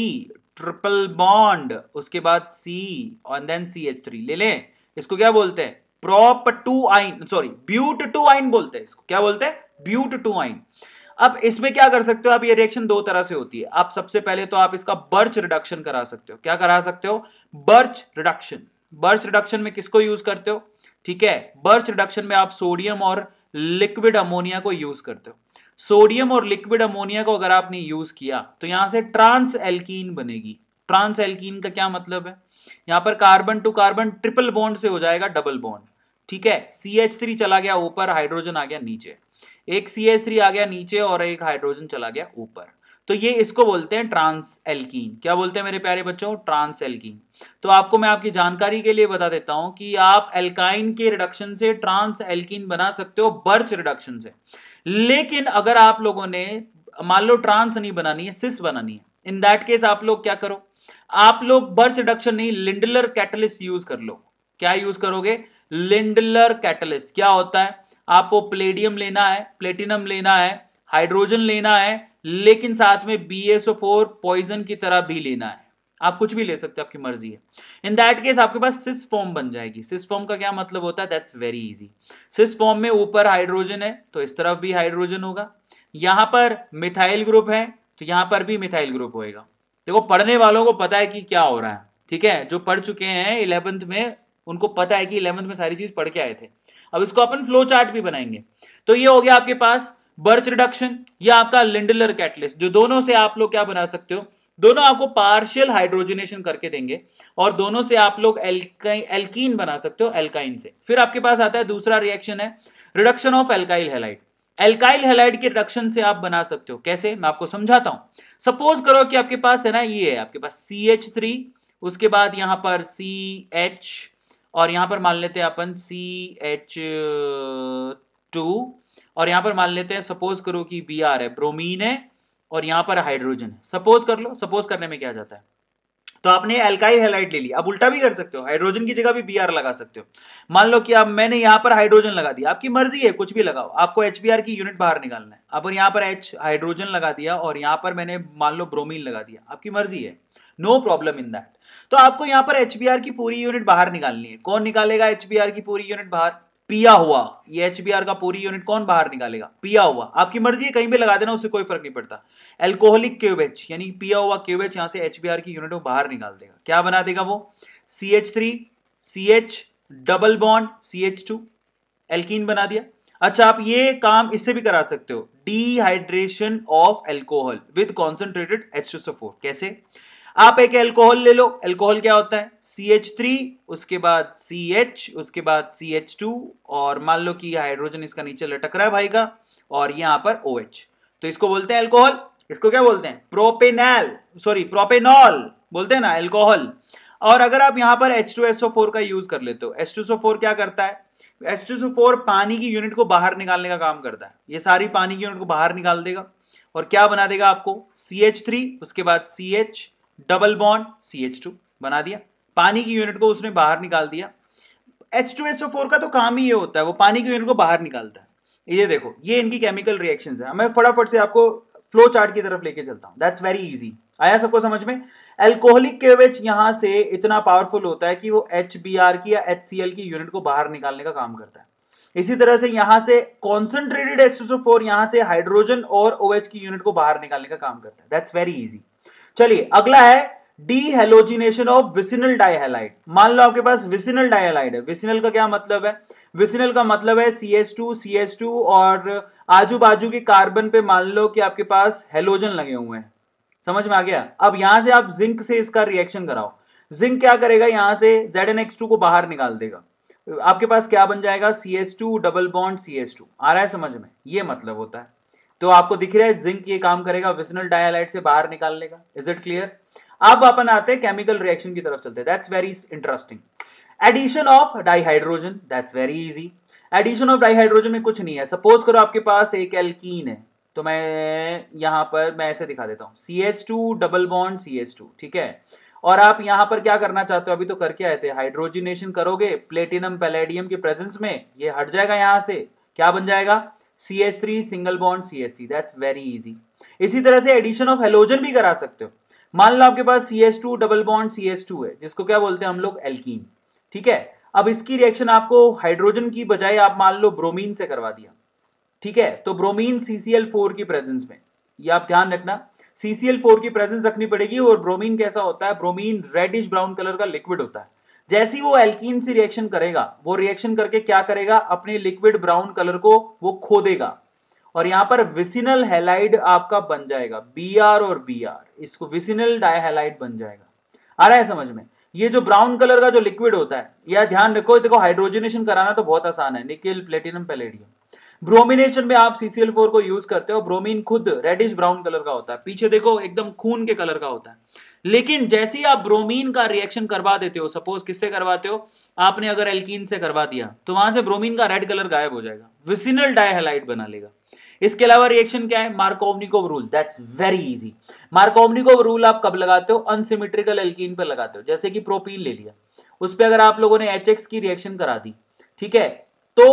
ट्रिपल बॉन्ड उसके बाद सी और देन सी एच थ्री ले लें इसको क्या बोलते हैं prop two yne sorry but two yne बोलते हैं इसको क्या बोलते हैं ब्यूट टू आइन अब इसमें क्या कर सकते हो आप ये रिएक्शन दो तरह से होती है आप सबसे पहले तो आप इसका बर्च रिडक्शन करा सकते हो क्या करा सकते हो बर्च रिडक्शन बर्च रिडक्शन में किसको यूज करते हो ठीक है बर्च रिडक्शन में आप सोडियम और लिक्विड अमोनिया को यूज करते हो सोडियम और लिक्विड अमोनिया को अगर आपने यूज किया तो यहां से ट्रांस एल्कीन बनेगी ट्रांस एल्कीन का क्या मतलब है यहां पर carbon two carbon triple bond से हो जाएगा डबल बॉन्ड ठीक है सी एच थ्री चला गया ऊपर हाइड्रोजन आ गया नीचे एक सी एस थ्री आ गया नीचे और एक हाइड्रोजन चला गया ऊपर तो ये इसको बोलते हैं ट्रांस एल्कीन क्या बोलते हैं मेरे प्यारे बच्चों ट्रांस एल्कीन तो आपको मैं आपकी जानकारी के लिए बता देता हूं कि आप एल्काइन के रिडक्शन से ट्रांस एल्कीन बना सकते हो बर्च रिडक्शन से लेकिन अगर आप लोगों ने मान लो ट्रांस नहीं बनानी है सिस बनानी है इन दैट केस आप लोग क्या करो आप लोग बर्च रिडक्शन नहीं लिंडलर कैटलिस्ट यूज कर लो क्या यूज करोगे लिंडलर कैटलिस्ट क्या होता है आपको प्लेडियम लेना है प्लेटिनम लेना है हाइड्रोजन लेना है लेकिन साथ में B S O four poison की तरह भी लेना है आप कुछ भी ले सकते हो आपकी मर्जी है इन दैट केस आपके पास सिस फॉर्म बन जाएगी सिस फॉर्म का क्या मतलब होता है that's very easy cis form में ऊपर हाइड्रोजन है तो इस तरफ भी हाइड्रोजन होगा यहां पर मिथाइल ग्रुप है तो यहां पर भी मिथाइल ग्रुप होएगा देखो पढ़ने वालों को पता है कि क्या हो रहा है ठीक है जो पढ़ चुके हैं इलेवंथ में उनको पता है कि इलेवंथ में सारी चीज़ पढ़ के आए थे अब इसको अपन फ्लो चार्ट भी बनाएंगे तो ये हो गया आपके पास बर्च रिडक्शन या आपका लिंडलर कैटलिस्ट जो दोनों से आप लोग क्या बना सकते हो दोनों आपको पार्शियल हाइड्रोजनेशन करके देंगे और दोनों से आप लोग एल्कीन बना सकते हो एल्काइन से फिर आपके पास आता है दूसरा रिएक्शन है reduction of alkyl halide alkyl halide के रिडक्शन से आप बना सकते हो कैसे मैं आपको समझाता हूं सपोज करो कि आपके पास है ना ये है आपके पास सी एच थ्री उसके बाद यहां पर सी एच और यहाँ पर मान लेते हैं अपन सी एच टू और यहाँ पर मान लेते हैं सपोज करो कि बी आर है ब्रोमीन है और यहाँ पर हाइड्रोजन है सपोज कर लो सपोज करने में क्या जाता है तो आपने एल्काइल हेलाइट ले लिया अब उल्टा भी कर सकते हो हाइड्रोजन की जगह भी बी आर लगा सकते हो मान लो कि अब मैंने यहाँ पर हाइड्रोजन लगा दिया आपकी मर्जी है कुछ भी लगाओ आपको एच बी आर की यूनिट बाहर निकालना है अब यहाँ पर एच हाइड्रोजन लगा दिया और यहाँ पर मैंने मान लो ब्रोमीन लगा दिया आपकी मर्जी है नो प्रॉब्लम इन दैट तो आपको यहां पर एच की पूरी यूनिट बाहर निकालनी है कौन निकालेगा एच की पूरी यूनिट बाहर पिया हुआ ये एच का पूरी यूनिट कौन बाहर निकालेगा पिया हुआ आपकी मर्जी है कहीं भी लगा देना उससे कोई फर्क नहीं पड़ता एल्कोहलिक क्यूबेच यानी पिया हुआ क्यूबेच यहां से एच की यूनिट को बाहर निकाल देगा क्या बना देगा वो C H three C H double bond C H two alkene बना दिया अच्छा आप ये काम इससे भी करा सकते हो dehydration of alcohol with concentrated H कैसे आप एक एल्कोहल ले लो एल्कोहल क्या होता है सी एच थ्री उसके बाद सी एच उसके बाद सी एच टू और मान लो कि हाइड्रोजन इसका नीचे लटक रहा है भाई का और यहां पर ओ OH. तो इसको बोलते हैं एल्कोहल इसको क्या बोलते हैं प्रोपेनॉल सॉरी प्रोपेनॉल बोलते हैं ना एल्कोहल और अगर आप यहां पर H2SO4 का यूज कर लेते हो H2SO4 क्या करता है H2SO4 पानी की यूनिट को बाहर निकालने का काम करता है ये सारी पानी की यूनिट को बाहर निकाल देगा और क्या बना देगा आपको CH3 उसके बाद CH double bond C H two बना दिया पानी की यूनिट को उसने बाहर निकाल दिया H two S O four का तो काम ही ये होता है वो पानी की यूनिट को बाहर निकालता है ये देखो ये इनकी केमिकल रिएक्शन है मैं फटाफट से आपको फ्लो चार्ट की तरफ लेके चलता हूँ दैट्स वेरी इजी आया सबको समझ में एल्कोहलिक केवेज यहां से इतना पावरफुल होता है कि वो एच बी आर की या एच सी एल की यूनिट को बाहर निकालने का काम करता है इसी तरह से यहां से कॉन्सेंट्रेटेड एच फोर यहां से हाइड्रोजन और ओ OH की यूनिट को बाहर निकालने का काम करता है दैट्स वेरी इजी चलिए अगला है dehalogenation of vicinal dihalide मान लो आपके पास विसिनल डाइहेलाइड है विसिनल का क्या मतलब है विसिनल का मतलब है C S two C S two और आजू बाजू के कार्बन पे मान लो कि आपके पास हेलोजन लगे हुए हैं समझ में आ गया अब यहां से आप जिंक से इसका रिएक्शन कराओ जिंक क्या करेगा यहां से जेड एन एक्स टू को बाहर निकाल देगा आपके पास क्या बन जाएगा C S two double bond C S two आ रहा है समझ में ये मतलब होता है तो आपको दिख रहा है जिंक ये काम करेगा विसनल डायलाइट से बाहर निकाल लेगा इज इट क्लियर अब अपन आते हैं केमिकल रिएक्शन की तरफ चलते हैं that's very interesting addition of dihydrogen that's very easy addition of dihydrogen में कुछ नहीं है सपोज करो आपके पास एक एल्कीन है तो मैं यहाँ पर मैं ऐसे दिखा देता हूँ C H two double bond C S two ठीक है और आप यहाँ पर क्या करना चाहते हो अभी तो करके आए थे हाइड्रोजिनेशन करोगे प्लेटिनम पैलेडियम के प्रेजेंस में ये हट जाएगा यहां से क्या बन जाएगा C H three single bond C H three that's very easy इसी तरह से एडिशन ऑफ हेलोजन भी करा सकते हो मान लो आपके पास C H two double bond C H two है जिसको क्या बोलते हैं हम लोग एल्कीन ठीक है अब इसकी रिएक्शन आपको हाइड्रोजन की बजाय आप मान लो ब्रोमीन से करवा दिया ठीक है तो ब्रोमीन फोर की प्रेजेंस में ये आप ध्यान रखना फोर की प्रेजेंस रखनी पड़ेगी और ब्रोमीन कैसा होता है ब्रोमीन रेडिश ब्राउन कलर का लिक्विड होता है जैसी वो एल्कीन से रिएक्शन करेगा वो रिएक्शन करके क्या करेगा अपने लिक्विड ब्राउन कलर को वो खो देगा और यहां पर विसिनल हेलाइड आपका बन जाएगा बी आर और बी आर इसको विसिनल डायहेलाइड बन जाएगा आ रहा है समझ में ये जो ब्राउन कलर का जो लिक्विड होता है यह ध्यान रखो देखो हाइड्रोजनेशन कराना तो बहुत आसान है निकेल प्लेटिनम पेलेडियम ब्रोमिनेशन में आप सीसीएल फोर को यूज करते हो ब्रोमीन खुद रेडिश ब्राउन कलर का होता है पीछे देखो एकदम खून के कलर का होता है लेकिन जैसे ही आप ब्रोमीन का रिएक्शन करवा देते हो सपोज किससे करवाते हो आपने अगर एल्कीन से करवा दिया तो वहां से ब्रोमीन का रेड कलर गायब हो जाएगा विसिनल डायहेलाइट बना लेगा इसके अलावा रिएक्शन क्या है Markovnikov rule that's very easy Markovnikov rule आप कब लगाते हो अनसिमेट्रिकल एल्कीन पर लगाते हो जैसे कि प्रोपीन ले लिया उस पर अगर आप लोगों ने एच की रिएक्शन करा दी ठीक है तो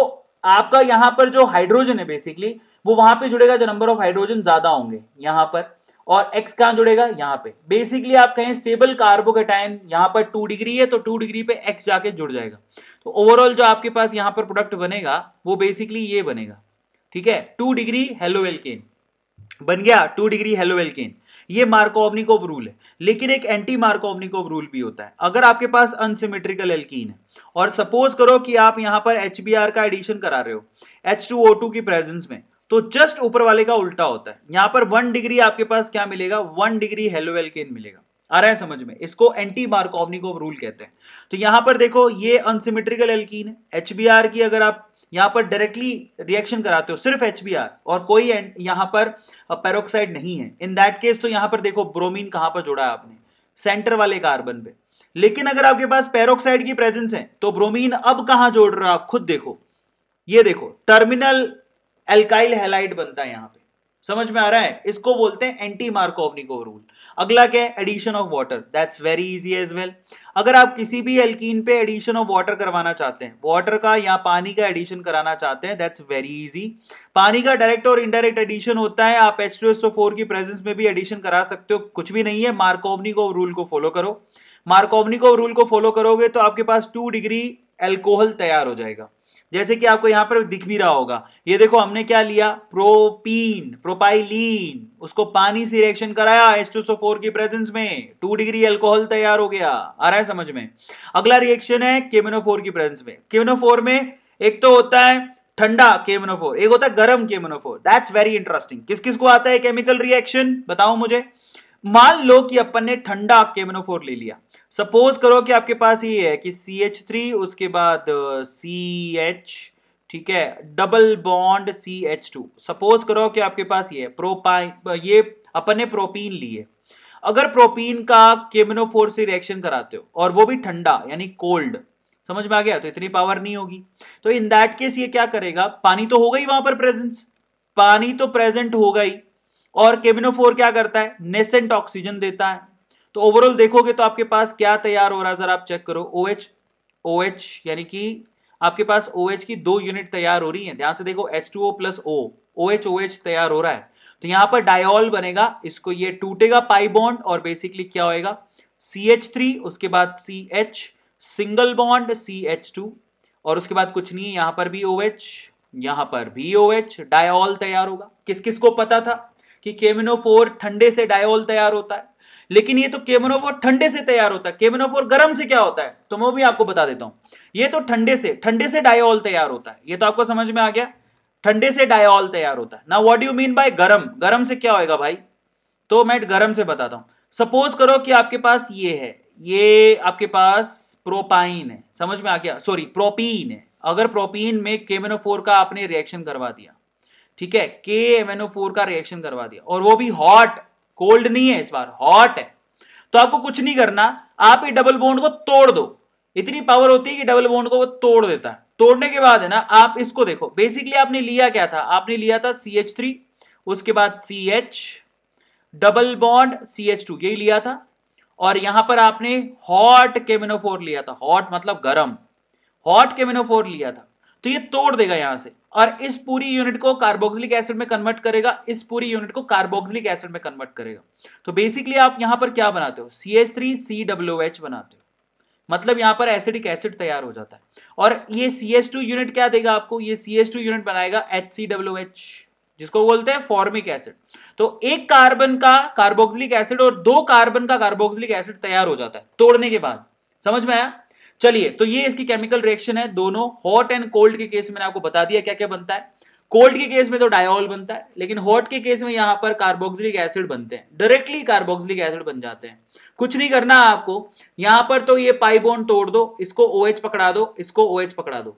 आपका यहां पर जो हाइड्रोजन है बेसिकली वो वहां पे जुड़ेगा जो नंबर ऑफ हाइड्रोजन ज्यादा होंगे यहां पर और एक्स कहाँ जुड़ेगा यहाँ पे बेसिकली आप कहें स्टेबल कार्बोकेटाइन यहाँ पर टू डिग्री है तो टू डिग्री पे एक्स जाके जुड़ जाएगा तो ओवरऑल जो आपके पास यहाँ पर प्रोडक्ट बनेगा वो बेसिकली ये बनेगा ठीक है टू डिग्री हेलोवेलकेन बन गया टू डिग्री हेलोवेलकेन ये मार्कोवनिकोव रूल है लेकिन एक एंटी मार्कोवनिकोव रूल भी होता है अगर आपके पास अनसिमेट्रिकल एल्कीन है और सपोज करो कि आप यहाँ पर एच का एडिशन करा रहे हो एच की प्रेजेंस में तो जस्ट ऊपर वाले का उल्टा होता है यहां पर वन डिग्री आपके पास क्या मिलेगा वन डिग्री हेलो एल्केन मिलेगा आ रहा है समझ में इसको एंटी मार्कोवनी रूल कहते हैं तो यहां पर देखो ये अनसिमेट्रिकल एल्कीन है एच की अगर आप यहां पर डायरेक्टली रिएक्शन कराते हो सिर्फ एच और कोई यहां पर पेरोक्साइड नहीं है इन दैट केस तो यहां पर देखो ब्रोमीन कहां पर जोड़ा है आपने सेंटर वाले कार्बन पे लेकिन अगर आपके पास पेरोक्साइड की प्रेजेंस है तो ब्रोमीन अब कहां जोड़ रहा है आप खुद देखो ये देखो टर्मिनल एल्काइल हेलाइड बनता है यहाँ पे समझ में आ रहा है इसको बोलते हैं एंटी मार्कोवनिकोव रूल अगला क्या है addition of water that's very easy as well अगर आप किसी भी एल्कीन पे एडिशन ऑफ वाटर करवाना चाहते हैं वाटर का या पानी का एडिशन कराना चाहते हैं दैट्स वेरी इजी पानी का डायरेक्ट और इनडायरेक्ट एडिशन होता है आप एच की प्रेजेंस में भी एडिशन करा सकते हो कुछ भी नहीं है मार्कोवनिकोव रूल को फॉलो करो मार्कोवनिकोव रूल को फॉलो करोगे तो आपके पास टू डिग्री एल्कोहल तैयार हो जाएगा जैसे कि आपको यहाँ पर दिख भी रहा होगा ये देखो हमने क्या लिया प्रोपीन प्रोपाइलीन उसको पानी से रिएक्शन कराया H2SO4 की प्रेजेंस में टू डिग्री अल्कोहल तैयार हो गया आ रहा है समझ में अगला रिएक्शन है केमिनोफोर की प्रेजेंस में केमिनोफोर में एक तो होता है ठंडा केमनोफोर एक होता है गर्म केमनोफोर दैट्स वेरी इंटरेस्टिंग किस किस को आता है केमिकल रिएक्शन बताओ मुझे मान लो कि अपन ने ठंडा केमनोफोर ले लिया सपोज करो कि आपके पास ये है कि सी एच थ्री उसके बाद सी एच ठीक है double bond C H two suppose करो कि आपके पास ये है प्रोपाइन ये अपन ने प्रोपीन लिए अगर प्रोपीन का केमिनोफोर से रिएक्शन कराते हो और वो भी ठंडा यानी कोल्ड समझ में आ गया तो इतनी पावर नहीं होगी तो इन दैट केस ये क्या करेगा पानी तो होगा ही वहां पर प्रेजेंस पानी तो प्रेजेंट होगा ही और केबिनोफोर क्या करता है नेसेंट ऑक्सीजन देता है तो ओवरऑल देखोगे तो आपके पास क्या तैयार हो रहा है जरा आप चेक करो ओ एच ओ एच यानी कि आपके पास ओ OH की दो यूनिट तैयार हो रही है ध्यान से देखो H two O plus O O H O H तैयार हो रहा है तो यहां पर डायऑल बनेगा इसको ये टूटेगा पाई बॉन्ड और बेसिकली क्या होएगा सी एच थ्री उसके बाद C H single bond C H two और उसके बाद कुछ नहीं है यहां पर भी ओ एच यहां पर भी ओ एच डायऑल तैयार होगा किस किस को पता था कि केमिनोफोर ठंडे से डायऑल तैयार होता है लेकिन ये तो केमनोफोर ठंडे से तैयार होता है केमनोफोर गर्म से क्या होता है तो मैं भी आपको बता देता हूँ ये तो ठंडे से ठंडे से डायोल तैयार होता है ये तो आपको समझ में आ गया ठंडे से डायोल तैयार होता है ना वॉट यू मीन बाय गरम गरम से क्या होगा भाई तो मैं गरम से बताता हूँ सपोज करो कि आपके पास ये है ये आपके पास प्रोपाइन है समझ में आ गया सॉरी प्रोपीन है अगर प्रोपीन में केमेनोफोर का आपने रिएक्शन करवा दिया ठीक है के का रिएक्शन करवा दिया और वो भी हॉट कोल्ड नहीं है इस बार हॉट है तो आपको कुछ नहीं करना आप ये डबल बोन्ड को तोड़ दो इतनी पावर होती है कि डबल बॉन्ड को वो तोड़ देता है तोड़ने के बाद है ना आप इसको देखो बेसिकली आपने लिया क्या था आपने लिया था सी एच थ्री उसके बाद C H double bond C H two यही लिया था और यहां पर आपने हॉट केमिनोफोर लिया था हॉट मतलब गरम हॉट केमिनोफोर लिया था तो ये तोड़ देगा यहां से और इस पूरी यूनिट को कार्बोक्सिलिक एसिड में कन्वर्ट करेगा इस पूरी यूनिट को कार्बोक्सिलिक एसिड में कन्वर्ट करेगा तो बेसिकली आप यहां पर क्या बनाते हो C S three C W H बनाते हो मतलब यहां पर एसिडिक एसिड तैयार हो जाता है और ये सी एस टू यूनिट क्या देगा आपको ये सी एस टू यूनिट बनाएगा एच सी डब्ल्यू एच जिसको बोलते हैं फॉर्मिक एसिड तो एक कार्बन का कार्बोक्सिलिक एसिड और दो कार्बन का कार्बोक्सिलिक एसिड तैयार हो जाता है तोड़ने के बाद समझ में आया चलिए तो ये इसकी केमिकल रिएक्शन है दोनों हॉट एंड कोल्ड के केस में मैंने आपको बता दिया क्या क्या बनता है कोल्ड के केस में तो डायोल बनता है लेकिन हॉट के केस में यहां पर कार्बोक्सिलिक एसिड बनते हैं डायरेक्टली कार्बोक्सिलिक एसिड बन जाते हैं कुछ नहीं करना आपको यहां पर तो ये पाइबोन तोड़ दो इसको ओ OH पकड़ा दो इसको ओ OH पकड़ा दो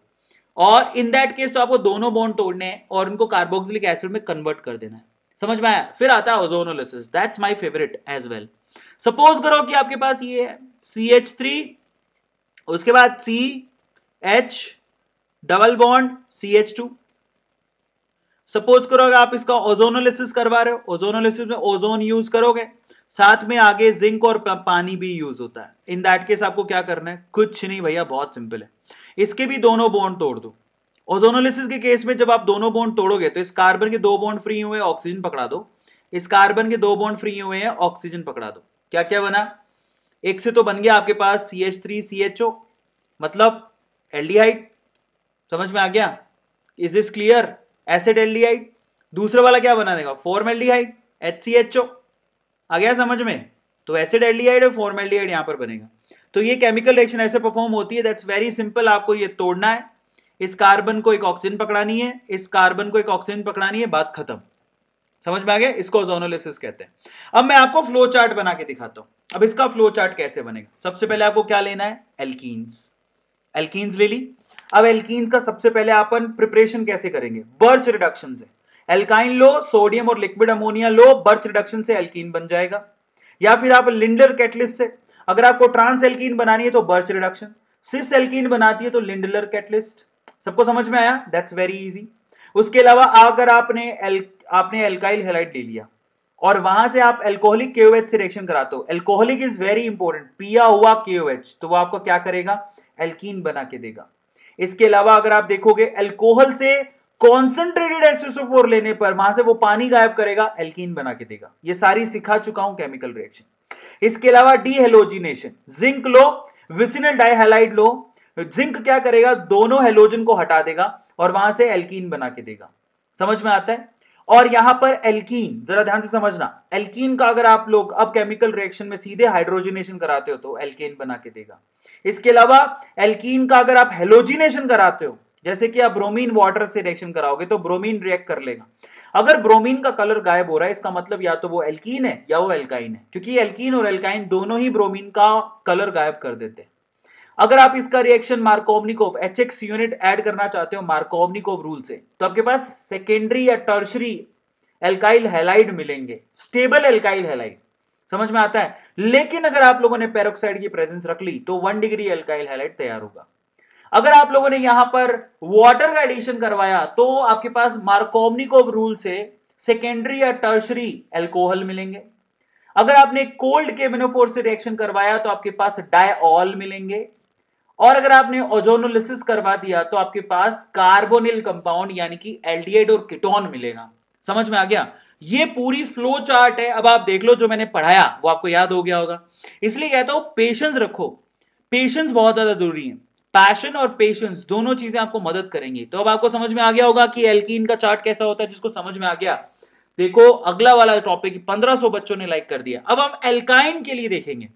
और इन दैट केस तो आपको दोनों बोन तोड़ने हैं और उनको कार्बोक्सिलिक एसिड में कन्वर्ट कर देना है समझ में आया फिर आता है ozonolysis that's my favourite as well suppose करो कि आपके पास ये है सी एच थ्री उसके बाद C H double bond C H two suppose करोगे आप इसका ओजोनोलिसिस करवा रहे हो ओजोनोलिसिस में ओजोन यूज करोगे साथ में आगे जिंक और पानी भी यूज होता है इन दैट केस आपको क्या करना है कुछ नहीं भैया बहुत सिंपल है इसके भी दोनों बॉन्ड तोड़ दो ओजोनोलिसिस के केस में जब आप दोनों बॉन्ड तोड़ोगे तो इस कार्बन के दो बॉन्ड फ्री हुए ऑक्सीजन पकड़ा दो इस कार्बन के दो बॉन्ड फ्री हुए हैं ऑक्सीजन पकड़ा दो क्या क्या बना एक से तो बन गया आपके पास C H three C H O मतलब एल्डिहाइड समझ में आ गया is this clear acetaldehyde दूसरा वाला क्या बना देगा formaldehyde H C H O आ गया समझ में तो एसिड एल्डिहाइड और फॉर्म एल्डिहाइड यहां पर बनेगा तो ये केमिकल रिएक्शन ऐसे परफॉर्म होती है दैट्स वेरी सिंपल आपको ये तोड़ना है इस कार्बन को एक ऑक्सीजन पकड़ानी है इस कार्बन को एक ऑक्सीजन पकड़ानी है बात खत्म समझ में आ गया इसको ओजोनोलिसिस कहते हैं अब मैं आपको फ्लो चार्ट बना के दिखाता हूं अब इसका फ्लो चार्ट कैसे बनेगा सबसे पहले आपको क्या लेना है एल्कीन्स एल्कीन्स ले ली अब एल्कीन्स का सबसे पहले अपन प्रिपरेशन कैसे करेंगे बर्च रिडक्शन से एल्काइन लो सोडियम और लिक्विड अमोनिया लो बर्च रिडक्शन से एल्कीन बन जाएगा या फिर आप लिंडर कैटलिस्ट से अगर आपको ट्रांस एल्कीन बनानी है तो बर्च रिडक्शन सिस एल्कीन बनाती है तो लिंडलर कैटलिस्ट सबको समझ में आया दैट्स वेरी इजी उसके अलावा अगर आपने एल आपने एल्काइल हेलाइट ले लिया और वहां से आप एल्कोहलिक के से रिएक्शन कराते हो एल्कोहलिक इज वेरी इंपॉर्टेंट पिया हुआ के तो वो आपको क्या करेगा एल्कीन बना के देगा इसके अलावा अगर आप देखोगे एल्कोहल से कॉन्सेंट्रेटेड एसोसोफोर लेने पर वहां से वो पानी गायब करेगा एल्कीन बना के देगा ये सारी सिखा चुका हूं केमिकल रिएक्शन इसके अलावा डीहेलोजिनेशन जिंक लो विसिनल डाइहेलाइड लो जिंक क्या करेगा दोनों हेलोजन को हटा देगा और वहां से एल्कीन बना के देगा समझ में आता है और यहां पर एल्कीन जरा ध्यान से समझना एल्कीन का अगर आप लोग अब केमिकल रिएक्शन में सीधे हाइड्रोजिनेशन कराते हो तो एल्केन बना के देगा इसके अलावा एल्कीन का अगर आप हेलोजिनेशन कराते हो जैसे कि आप ब्रोमीन वाटर से रिएक्शन कराओगे तो ब्रोमीन रिएक्ट कर लेगा अगर ब्रोमीन का कलर गायब हो रहा है इसका मतलब या तो वो एल्कीन है या वो एल्काइन है क्योंकि एल्कीन और एल्काइन दोनों ही ब्रोमीन का कलर गायब कर देते हैं अगर आप इसका reaction Markovnikov H X unit add करना चाहते हो मार्कोवनिकोव रूल से तो आपके पास सेकेंडरी या टर्शरी एल्काइल हेलाइड मिलेंगे स्टेबल एल्काइल हेलाइड समझ में आता है लेकिन अगर आप लोगों ने पेरोक्साइड की प्रेजेंस रख ली तो वन डिग्री एल्काइल हेलाइड तैयार होगा अगर आप लोगों ने यहां पर वाटर का एडिशन करवाया तो आपके पास मार्कोवनिकोव रूल से सेकेंडरी या टर्शरी एल्कोहल मिलेंगे अगर आपने कोल्ड के से रिएक्शन करवाया तो आपके पास डायऑल मिलेंगे और अगर आपने ओजोनोलिसिस करवा दिया तो आपके पास कार्बोनिल कंपाउंड यानी कि एल्डिहाइड और किटोन मिलेगा समझ में आ गया ये पूरी फ्लो चार्ट है अब आप देख लो जो मैंने पढ़ाया वो आपको याद हो गया होगा इसलिए कहता हूं पेशेंस रखो पेशेंस बहुत ज्यादा जरूरी है पैशन और पेशेंस दोनों चीजें आपको मदद करेंगी तो अब आपको समझ में आ गया होगा कि एल्कीन का चार्ट कैसा होता है जिसको समझ में आ गया देखो अगला वाला टॉपिक 1500 बच्चों ने लाइक कर दिया अब हम एल्काइन के लिए देखेंगे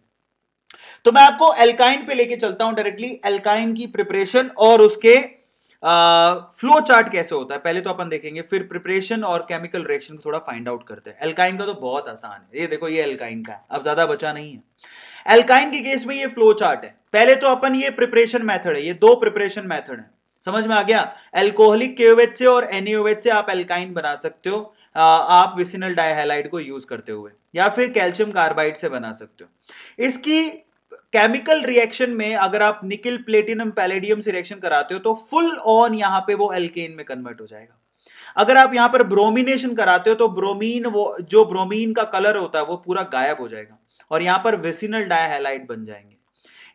तो मैं आपको एल्काइन पे लेके चलता हूं डायरेक्टली एल्काइन की प्रिपरेशन और उसके फ्लो uh, चार्ट कैसे होता है पहले तो अपन देखेंगे फिर प्रिपरेशन और केमिकल रिएक्शन को थोड़ा फाइंड आउट करते हैं एल्काइन का तो बहुत आसान है ये देखो ये एल्काइन का है अब ज्यादा बचा नहीं है एल्काइन के केस में ये फ्लो चार्ट है पहले तो अपन ये प्रिपरेशन मेथड है ये दो प्रिपरेशन मेथड है समझ में आ गया एल्कोहलिक केओएच से और एनएओएच से आप एल्काइन बना सकते हो आप विसिनल डायहेलाइड को यूज करते हुए या फिर कैल्शियम कार्बाइड से बना सकते हो इसकी केमिकल रिएक्शन में अगर आप निकिल प्लेटिनम पैलेडियम से रिएक्शन कराते हो तो फुल ऑन यहां पे वो एल्केन में कन्वर्ट हो जाएगा अगर आप यहां पर ब्रोमिनेशन कराते हो तो ब्रोमीन वो जो ब्रोमीन का कलर होता है वो पूरा गायब हो जाएगा और यहां पर वेसिनल डायहेलाइट बन जाएंगे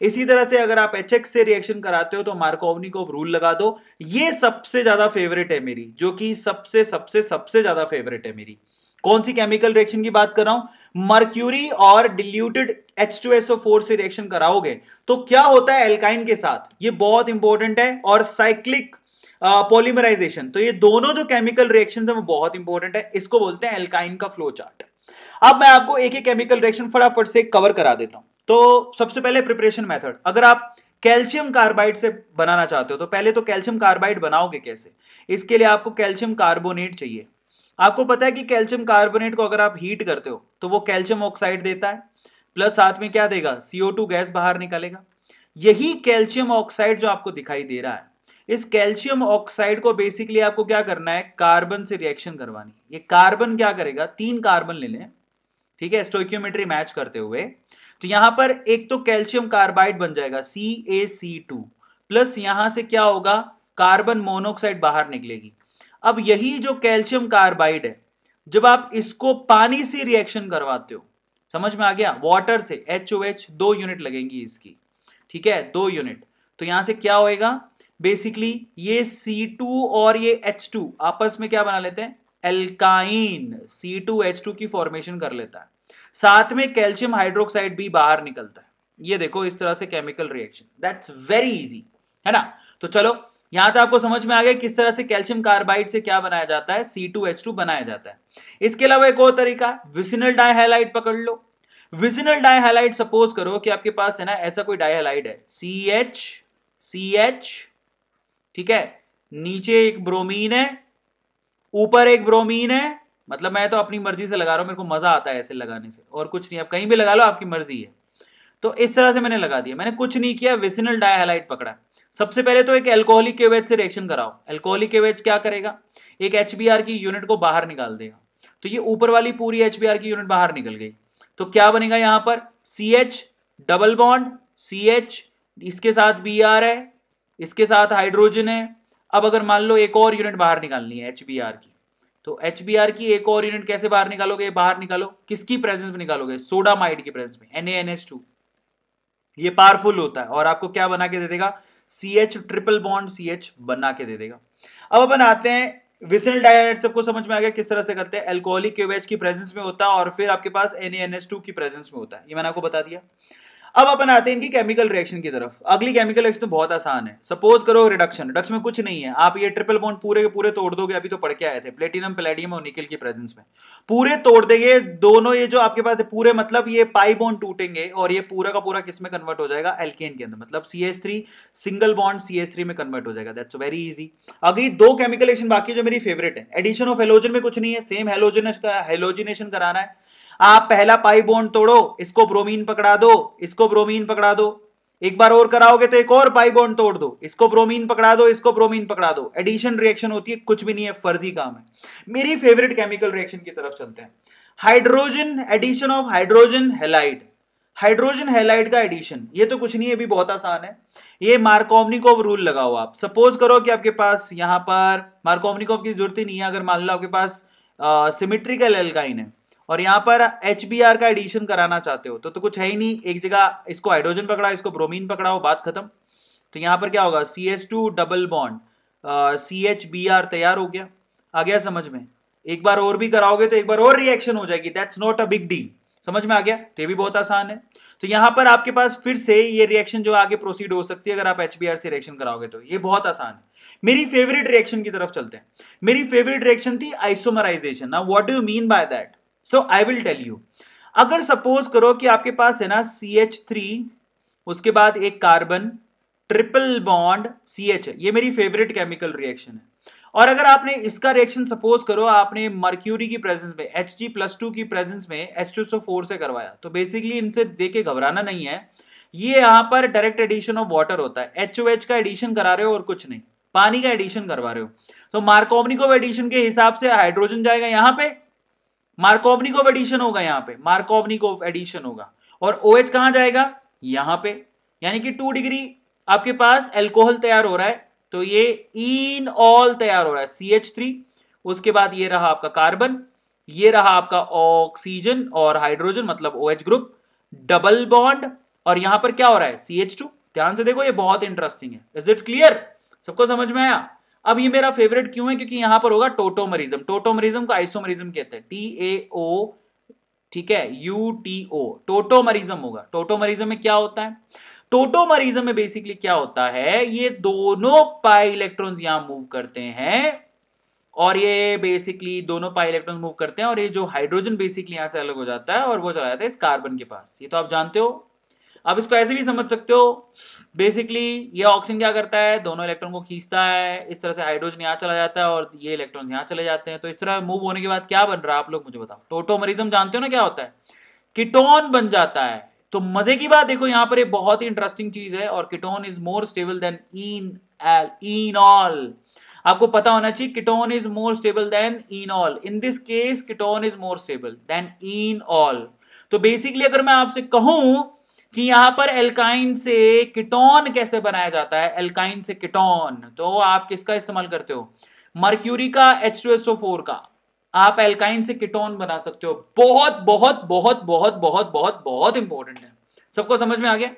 इसी तरह से अगर आप एच से रिएक्शन कराते हो तो मार्कोवनी को रूल लगा दो ये सबसे ज्यादा फेवरेट है मेरी जो कि सबसे सबसे सबसे ज्यादा फेवरेट है मेरी कौन सी केमिकल रिएक्शन की बात कर रहा हूं मर्क्यूरी और डिल्यूटेड H2SO4 से रिएक्शन कराओगे तो क्या होता है एल्काइन के साथ ये बहुत इंपॉर्टेंट है और साइक्लिक पॉलीमराइजेशन तो ये दोनों जो केमिकल रिएक्शन है वो बहुत इंपॉर्टेंट है इसको बोलते हैं एल्काइन का फ्लो चार्ट अब मैं आपको एक एक केमिकल रिएक्शन फटाफट से कवर करा देता हूं तो सबसे पहले प्रिपरेशन मेथड अगर आप कैल्शियम कार्बाइड से बनाना चाहते हो तो पहले तो कैल्शियम कार्बाइड बनाओगे कैसे इसके लिए आपको कैल्शियम कार्बोनेट चाहिए आपको पता है कि कैल्शियम कार्बोनेट को अगर आप हीट करते हो तो वो कैल्शियम ऑक्साइड देता है प्लस साथ में क्या देगा CO2 गैस बाहर निकालेगा यही कैल्शियम ऑक्साइड जो आपको दिखाई दे रहा है इस कैल्शियम ऑक्साइड को बेसिकली आपको क्या करना है कार्बन से रिएक्शन करवानी ये कार्बन क्या करेगा तीन कार्बन ले लें ठीक है स्टोक्योमेट्री मैच करते हुए तो यहां पर एक तो कैल्शियम कार्बाइड बन जाएगा सी ए सी टू प्लस यहां से क्या होगा कार्बन मोनोक्साइड बाहर निकलेगी अब यही जो कैल्शियम कार्बाइड है जब आप इसको पानी से रिएक्शन करवाते हो समझ में आ गया वाटर से एच ओ एच दो यूनिट लगेंगी इसकी ठीक है दो यूनिट तो यहां से क्या होएगा बेसिकली ये C2 और ये टू आपस में क्या बना लेते हैं एल्काइन टू की फॉर्मेशन कर लेता है साथ में कैल्शियम हाइड्रोक्साइड भी बाहर निकलता है ये देखो इस तरह से chemical reaction that's very easy है ना तो चलो यहां तक तो आपको समझ में आ गया किस तरह से कैल्शियम कार्बाइड से क्या बनाया जाता है सी टू एच टू बनाया जाता है इसके अलावा एक और तरीका विसिनल डायहेलाइट पकड़ लो विजिनल डायहाइलाइट सपोज करो कि आपके पास है ना ऐसा कोई डायहाइलाइट है सी एच सी एच ठीक है नीचे एक ब्रोमीन है ऊपर एक ब्रोमीन है मतलब मैं तो अपनी मर्जी से लगा रहा हूं मेरे को मजा आता है ऐसे लगाने से और कुछ नहीं आप कहीं भी लगा लो आपकी मर्जी है तो इस तरह से मैंने लगा दिया मैंने कुछ नहीं किया विसिनल डायहेलाइट पकड़ा सबसे पहले तो एक एल्कोहलिक केवेज से रिएक्शन कराओ एल्कोहलिक केवेज क्या करेगा एक एच की यूनिट को बाहर निकाल देगा तो ये ऊपर वाली पूरी एच की यूनिट बाहर निकल गई तो क्या बनेगा यहां पर C H double bond C H इसके साथ बी आर है इसके साथ हाइड्रोजन है अब अगर मान लो एक और यूनिट बाहर निकालनी है एच बी आर की तो एच बी आर की एक और यूनिट कैसे बाहर निकालोगे बाहर निकालो किसकी प्रेजेंस में निकालोगे सोडामाइड की प्रेजेंस में एन एन एच टू ये पावरफुल होता है और आपको क्या बना के दे देगा C H triple bond C H बना के दे देगा अब अपन आते हैं विसिल डायट सबको समझ में आ गया किस तरह से करते हैं एल्कोहलिक क्यूबेज की प्रेजेंस में होता है और फिर आपके पास एन की प्रेजेंस में होता है ये मैंने आपको बता दिया अब अपन आते हैं इनकी केमिकल रिएक्शन की तरफ अगली केमिकल रिएक्शन तो बहुत आसान है सपोज करो रिडक्शन रिडक्शन में कुछ नहीं है आप ये ट्रिपल बॉन्ड पूरे के पूरे तोड़ दोगे अभी तो पढ़ के आए थे प्लेटिनम प्लेडियम और निकल की प्रेजेंस में पूरे तोड़ देंगे दोनों ये जो आपके पास पूरे मतलब ये पाई बॉन्ड टूटेंगे और ये पूरा का पूरा किस में कन्वर्ट हो जाएगा एल्केन के अंदर मतलब सी सिंगल बॉन्ड सी में कन्वर्ट हो जाएगा दैट्स वेरी इजी अगली दो केमिकल रिएक्शन बाकी जो मेरी फेवरेट है एडिशन ऑफ हेलोजन में कुछ नहीं है सेम हेलोजन हेलोजिनेशन कराना है आप पहला पाई बोन तोड़ो इसको ब्रोमीन पकड़ा दो इसको ब्रोमीन पकड़ा दो एक बार और कराओगे तो एक और पाई बॉन्ड तोड़ दो इसको ब्रोमीन पकड़ा दो इसको ब्रोमीन पकड़ा दो एडिशन रिएक्शन होती है कुछ भी नहीं है फर्जी काम है मेरी फेवरेट केमिकल रिएक्शन की तरफ चलते हैं hydrogen addition of hydrogen halide hydrogen halide का एडिशन ये तो कुछ नहीं है अभी बहुत आसान है ये मार्कोवनिकोव रूल लगाओ आप सपोज करो कि आपके पास यहां पर मार्कोवनिकोव की जरूरत ही नहीं है अगर मान लो आपके पास सिमिट्रिकल एलकाइन है और यहाँ पर एच का एडिशन कराना चाहते हो तो, तो कुछ है ही नहीं एक जगह इसको हाइड्रोजन पकड़ा इसको ब्रोमीन पकड़ाओ बात खत्म तो यहाँ पर क्या होगा C S two double bond C H B R तैयार हो गया आ गया समझ में एक बार और भी कराओगे तो एक बार और रिएक्शन हो जाएगी that's not a big deal समझ में आ गया तो ये भी बहुत आसान है तो यहाँ पर आपके पास फिर से ये रिएक्शन जो आगे प्रोसीड हो सकती है अगर आप एच से रिएक्शन कराओगे तो ये बहुत आसान है मेरी फेवरेट रिएक्शन की तरफ चलते हैं मेरी फेवरेट रिएक्शन थी आइसोमराइजेशन ना what do mean by that so I will tell you अगर सपोज करो कि आपके पास है ना सी एच थ्री उसके बाद एक carbon triple bond C H ये मेरी फेवरेट केमिकल रिएक्शन है और अगर आपने इसका रिएक्शन सपोज करो आपने मर्क्यूरी की प्रेजेंस में एच जी प्लस टू की प्रेजेंस में एच टू सो फोर से करवाया तो बेसिकली इनसे देखे घबराना नहीं है ये यहां पर डायरेक्ट एडिशन ऑफ वाटर होता है एच ओ एच का एडिशन करा रहे हो और कुछ नहीं पानी का एडिशन करवा रहे हो तो मार्कोवनिकोव एडिशन के हिसाब से हाइड्रोजन जाएगा यहां पे मार्कोवनिकोव एडिशन होगा यहां पे मार्कोवनिकोव एडिशन होगा और ओ OH कहां जाएगा यहां पे यानी कि टू डिग्री आपके पास एल्कोहल तैयार हो रहा है तो ये इन ऑल तैयार हो रहा है सी उसके बाद ये रहा आपका कार्बन ये रहा आपका ऑक्सीजन और हाइड्रोजन मतलब O OH group double bond और यहां पर क्या हो रहा है सी एच टू ध्यान से देखो ये बहुत इंटरेस्टिंग है इज इट क्लियर सबको समझ में आया अब ये मेरा फेवरेट क्यों है क्योंकि यहां पर होगा टोटोमरिज्म टोटोमरिज्म को आइसोमरिज्म कहते हैं टी ए ओ ठीक है यू टी ओ टोटोमरिज्म होगा टोटोमरिज्म में क्या होता है टोटोमरिज्म में बेसिकली क्या होता है ये दोनों पाई इलेक्ट्रॉन्स यहां मूव करते हैं और ये बेसिकली दोनों पाई इलेक्ट्रॉन मूव करते हैं और ये जो हाइड्रोजन बेसिकली यहां से अलग हो जाता है और वो चला जाता है इस कार्बन के पास ये तो आप जानते हो आप इसको ऐसे भी समझ सकते हो बेसिकली ये ऑक्सीजन क्या करता है दोनों इलेक्ट्रॉन को खींचता है इस तरह से हाइड्रोजन यहाँ चला जाता है और ये इलेक्ट्रॉन यहाँ चले जाते हैं तो इस तरह मूव होने के बाद क्या बन रहा है आप लोग मुझे बताओ टोटोमरिज्म जानते हो ना क्या होता है किटोन बन जाता है तो मजे की बात देखो यहाँ पर ये बहुत ही इंटरेस्टिंग चीज है और ketone is more stable than enol आपको पता होना चाहिए ketone is more stable than enol in this case ketone is more stable than enol तो बेसिकली अगर मैं आपसे कहूं कि यहां पर एल्काइन से किटोन कैसे बनाया जाता है एल्काइन से किटोन तो आप किसका इस्तेमाल करते हो मर्क्यूरी का एच का आप एल्काइन से किटोन बना सकते हो बहुत बहुत बहुत बहुत बहुत बहुत बहुत इंपॉर्टेंट है सबको समझ में आ गया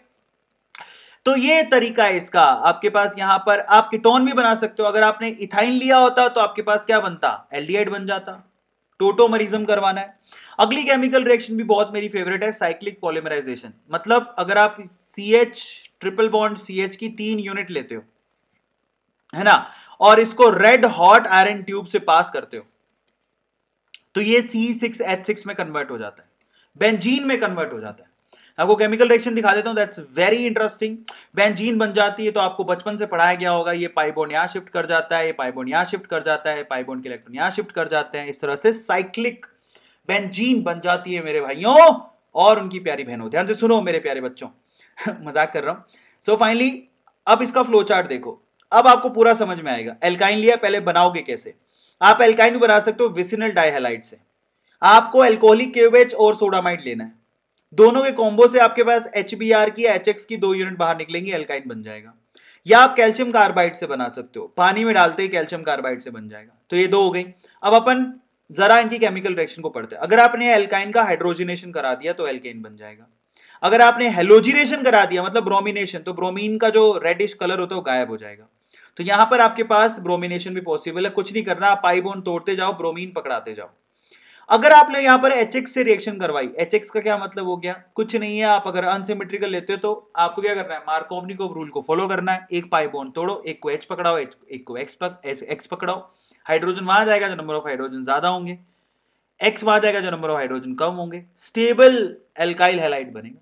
तो ये तरीका है इसका आपके पास यहां पर आप किटोन भी बना सकते हो अगर आपने इथाइन लिया होता तो आपके पास क्या बनता एल्डिहाइड बन जाता टोटोमरिज्म करवाना है अगली केमिकल रिएक्शन भी बहुत मेरी फेवरेट है साइक्लिक पॉलीमराइजेशन मतलब अगर आप C H triple bond C H की तीन यूनिट लेते हो है ना और इसको रेड हॉट आयरन ट्यूब से पास करते हो तो ये सी सिक्स एच सिक्स में कन्वर्ट हो जाता है बेंजीन में कन्वर्ट हो जाता है आपको केमिकल रिएक्शन दिखा देता हूं दैट्स वेरी इंटरेस्टिंग बेंजीन बन जाती है तो आपको बचपन से पढ़ाया गया होगा ये पाइबोन यहां शिफ्ट कर जाता है ये पाइबोन यहां शिफ्ट कर जाता है पाइबोन के इलेक्ट्रॉन यहां शिफ्ट कर जाते हैं इस तरह से साइक्लिक बेंजीन बन जाती है मेरे भाइयों और उनकी प्यारी बहनों ध्यान से सुनो मेरे प्यारे बच्चों मजाक कर रहा हूं सो so फाइनली अब इसका फ्लो चार्ट देखो अब आपको पूरा समझ में आएगा एल्काइन लिया पहले बनाओगे कैसे आप एल्काइन भी बना सकते हो विसिनल डाइहेलाइट से आपको एल्कोहलिक केवेज और सोडामाइड लेना है दोनों के कॉम्बो से आपके पास एच की या एच की दो यूनिट बाहर निकलेंगी एल्काइन बन जाएगा या आप कैल्शियम कार्बाइड से बना सकते हो पानी में डालते ही कैल्शियम कार्बाइड से बन जाएगा तो ये दो हो गई अब अपन जरा इनकी केमिकल रिएक्शन को पढ़ते हैं अगर आपने एल्काइन का हाइड्रोजिनेशन करा दिया तो एल्केन बन जाएगा अगर आपने हेलोजिनेशन करा दिया मतलब ब्रोमिनेशन तो ब्रोमीन का जो रेडिश कलर होता है वो गायब हो जाएगा तो यहां पर आपके पास ब्रोमिनेशन भी पॉसिबल है कुछ नहीं करना आप पाइबोन तोड़ते जाओ ब्रोमीन पकड़ाते जाओ अगर आपने यहां पर एच से रिएक्शन करवाई एच का क्या मतलब हो गया कुछ नहीं है आप अगर अनसिमेट्रिकल लेते हो तो आपको क्या करना है मार्कोवनिकोव रूल को फॉलो करना है एक पाइबोन तोड़ो एक को एच पकड़ाओ एक को एक्स पक, एक्स पकड़ाओ हाइड्रोजन वहां जाएगा जो नंबर ऑफ हाइड्रोजन ज्यादा होंगे एक्स वहां जाएगा जो नंबर ऑफ हाइड्रोजन कम होंगे स्टेबल एल्काइल हेलाइट बनेगा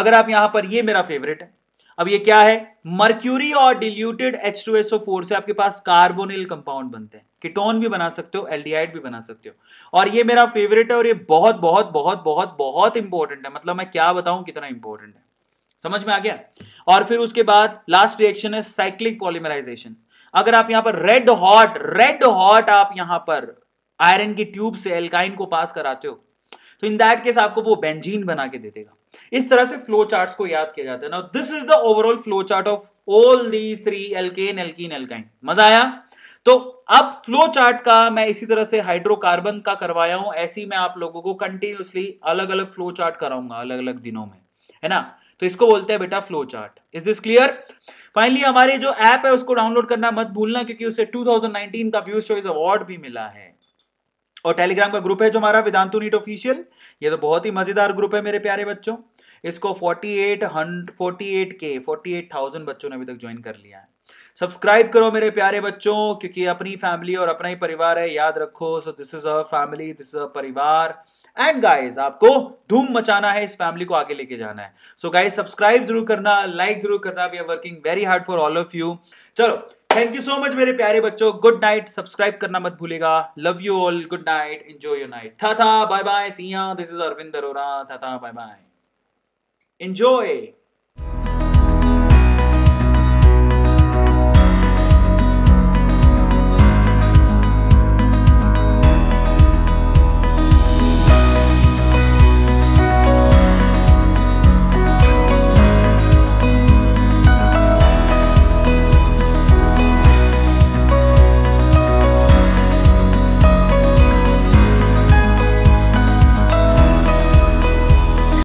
अगर आप यहां पर ये मेरा फेवरेट है अब ये क्या है मर्क्यूरी और डिल्यूटेड H2SO4 से आपके पास कार्बोनिल कंपाउंड बनते हैं किटोन भी बना सकते हो एल्डिहाइड भी बना सकते हो और ये मेरा फेवरेट है और ये बहुत बहुत बहुत बहुत बहुत इंपॉर्टेंट है मतलब मैं क्या बताऊं कितना इंपॉर्टेंट है समझ में आ गया और फिर उसके बाद लास्ट रिएक्शन है साइक्लिक पॉलीमराइजेशन अगर आप यहां पर रेड हॉट रेड हॉट आप यहां पर आयरन की ट्यूब से एल्काइन को पास कराते हो तो इन दैट केस आपको वो बेंजीन बना के दे देगा इस तरह से फ्लो चार्ट को याद किया जाता है ना this is the overall flow chart of all these three alkane alkene alkyne मजा आया तो अब फ्लो चार्ट का मैं इसी तरह से हाइड्रोकार्बन का करवाया हूं ऐसी मैं आप लोगों को कंटिन्यूसली अलग अलग फ्लो चार्ट कराऊंगा अलग अलग दिनों में है ना तो इसको बोलते हैं बेटा flow chart is this clear finally हमारे जो ऐप है उसको डाउनलोड करना मत भूलना क्योंकि उसे 2019 का व्यूज चॉइस अवार्ड भी मिला है और टेलीग्राम का ग्रुप है जो हमारा वेदांतु नीट ऑफिशियल ये तो बहुत ही मजेदार ग्रुप है मेरे प्यारे बच्चों इसको 48 48 के 48,000 बच्चों ने अभी तक ज्वाइन कर लिया है सब्सक्राइब करो मेरे प्यारे बच्चों क्योंकि अपनी फैमिली और अपना ही परिवार है याद रखो so this is a family this is a parivar and guys आपको धूम मचाना है इस फैमिली को आगे लेके जाना है सो गाइस सब्सक्राइब जरूर करना लाइक like जरूर करना we are working very hard for all of you चलो थैंक यू सो मच मेरे प्यारे बच्चों गुड नाइट सब्सक्राइब करना मत भूलेगा love you all good night enjoy your night ta ta bye bye see ya this is Arvind Arora ta ta bye bye enjoy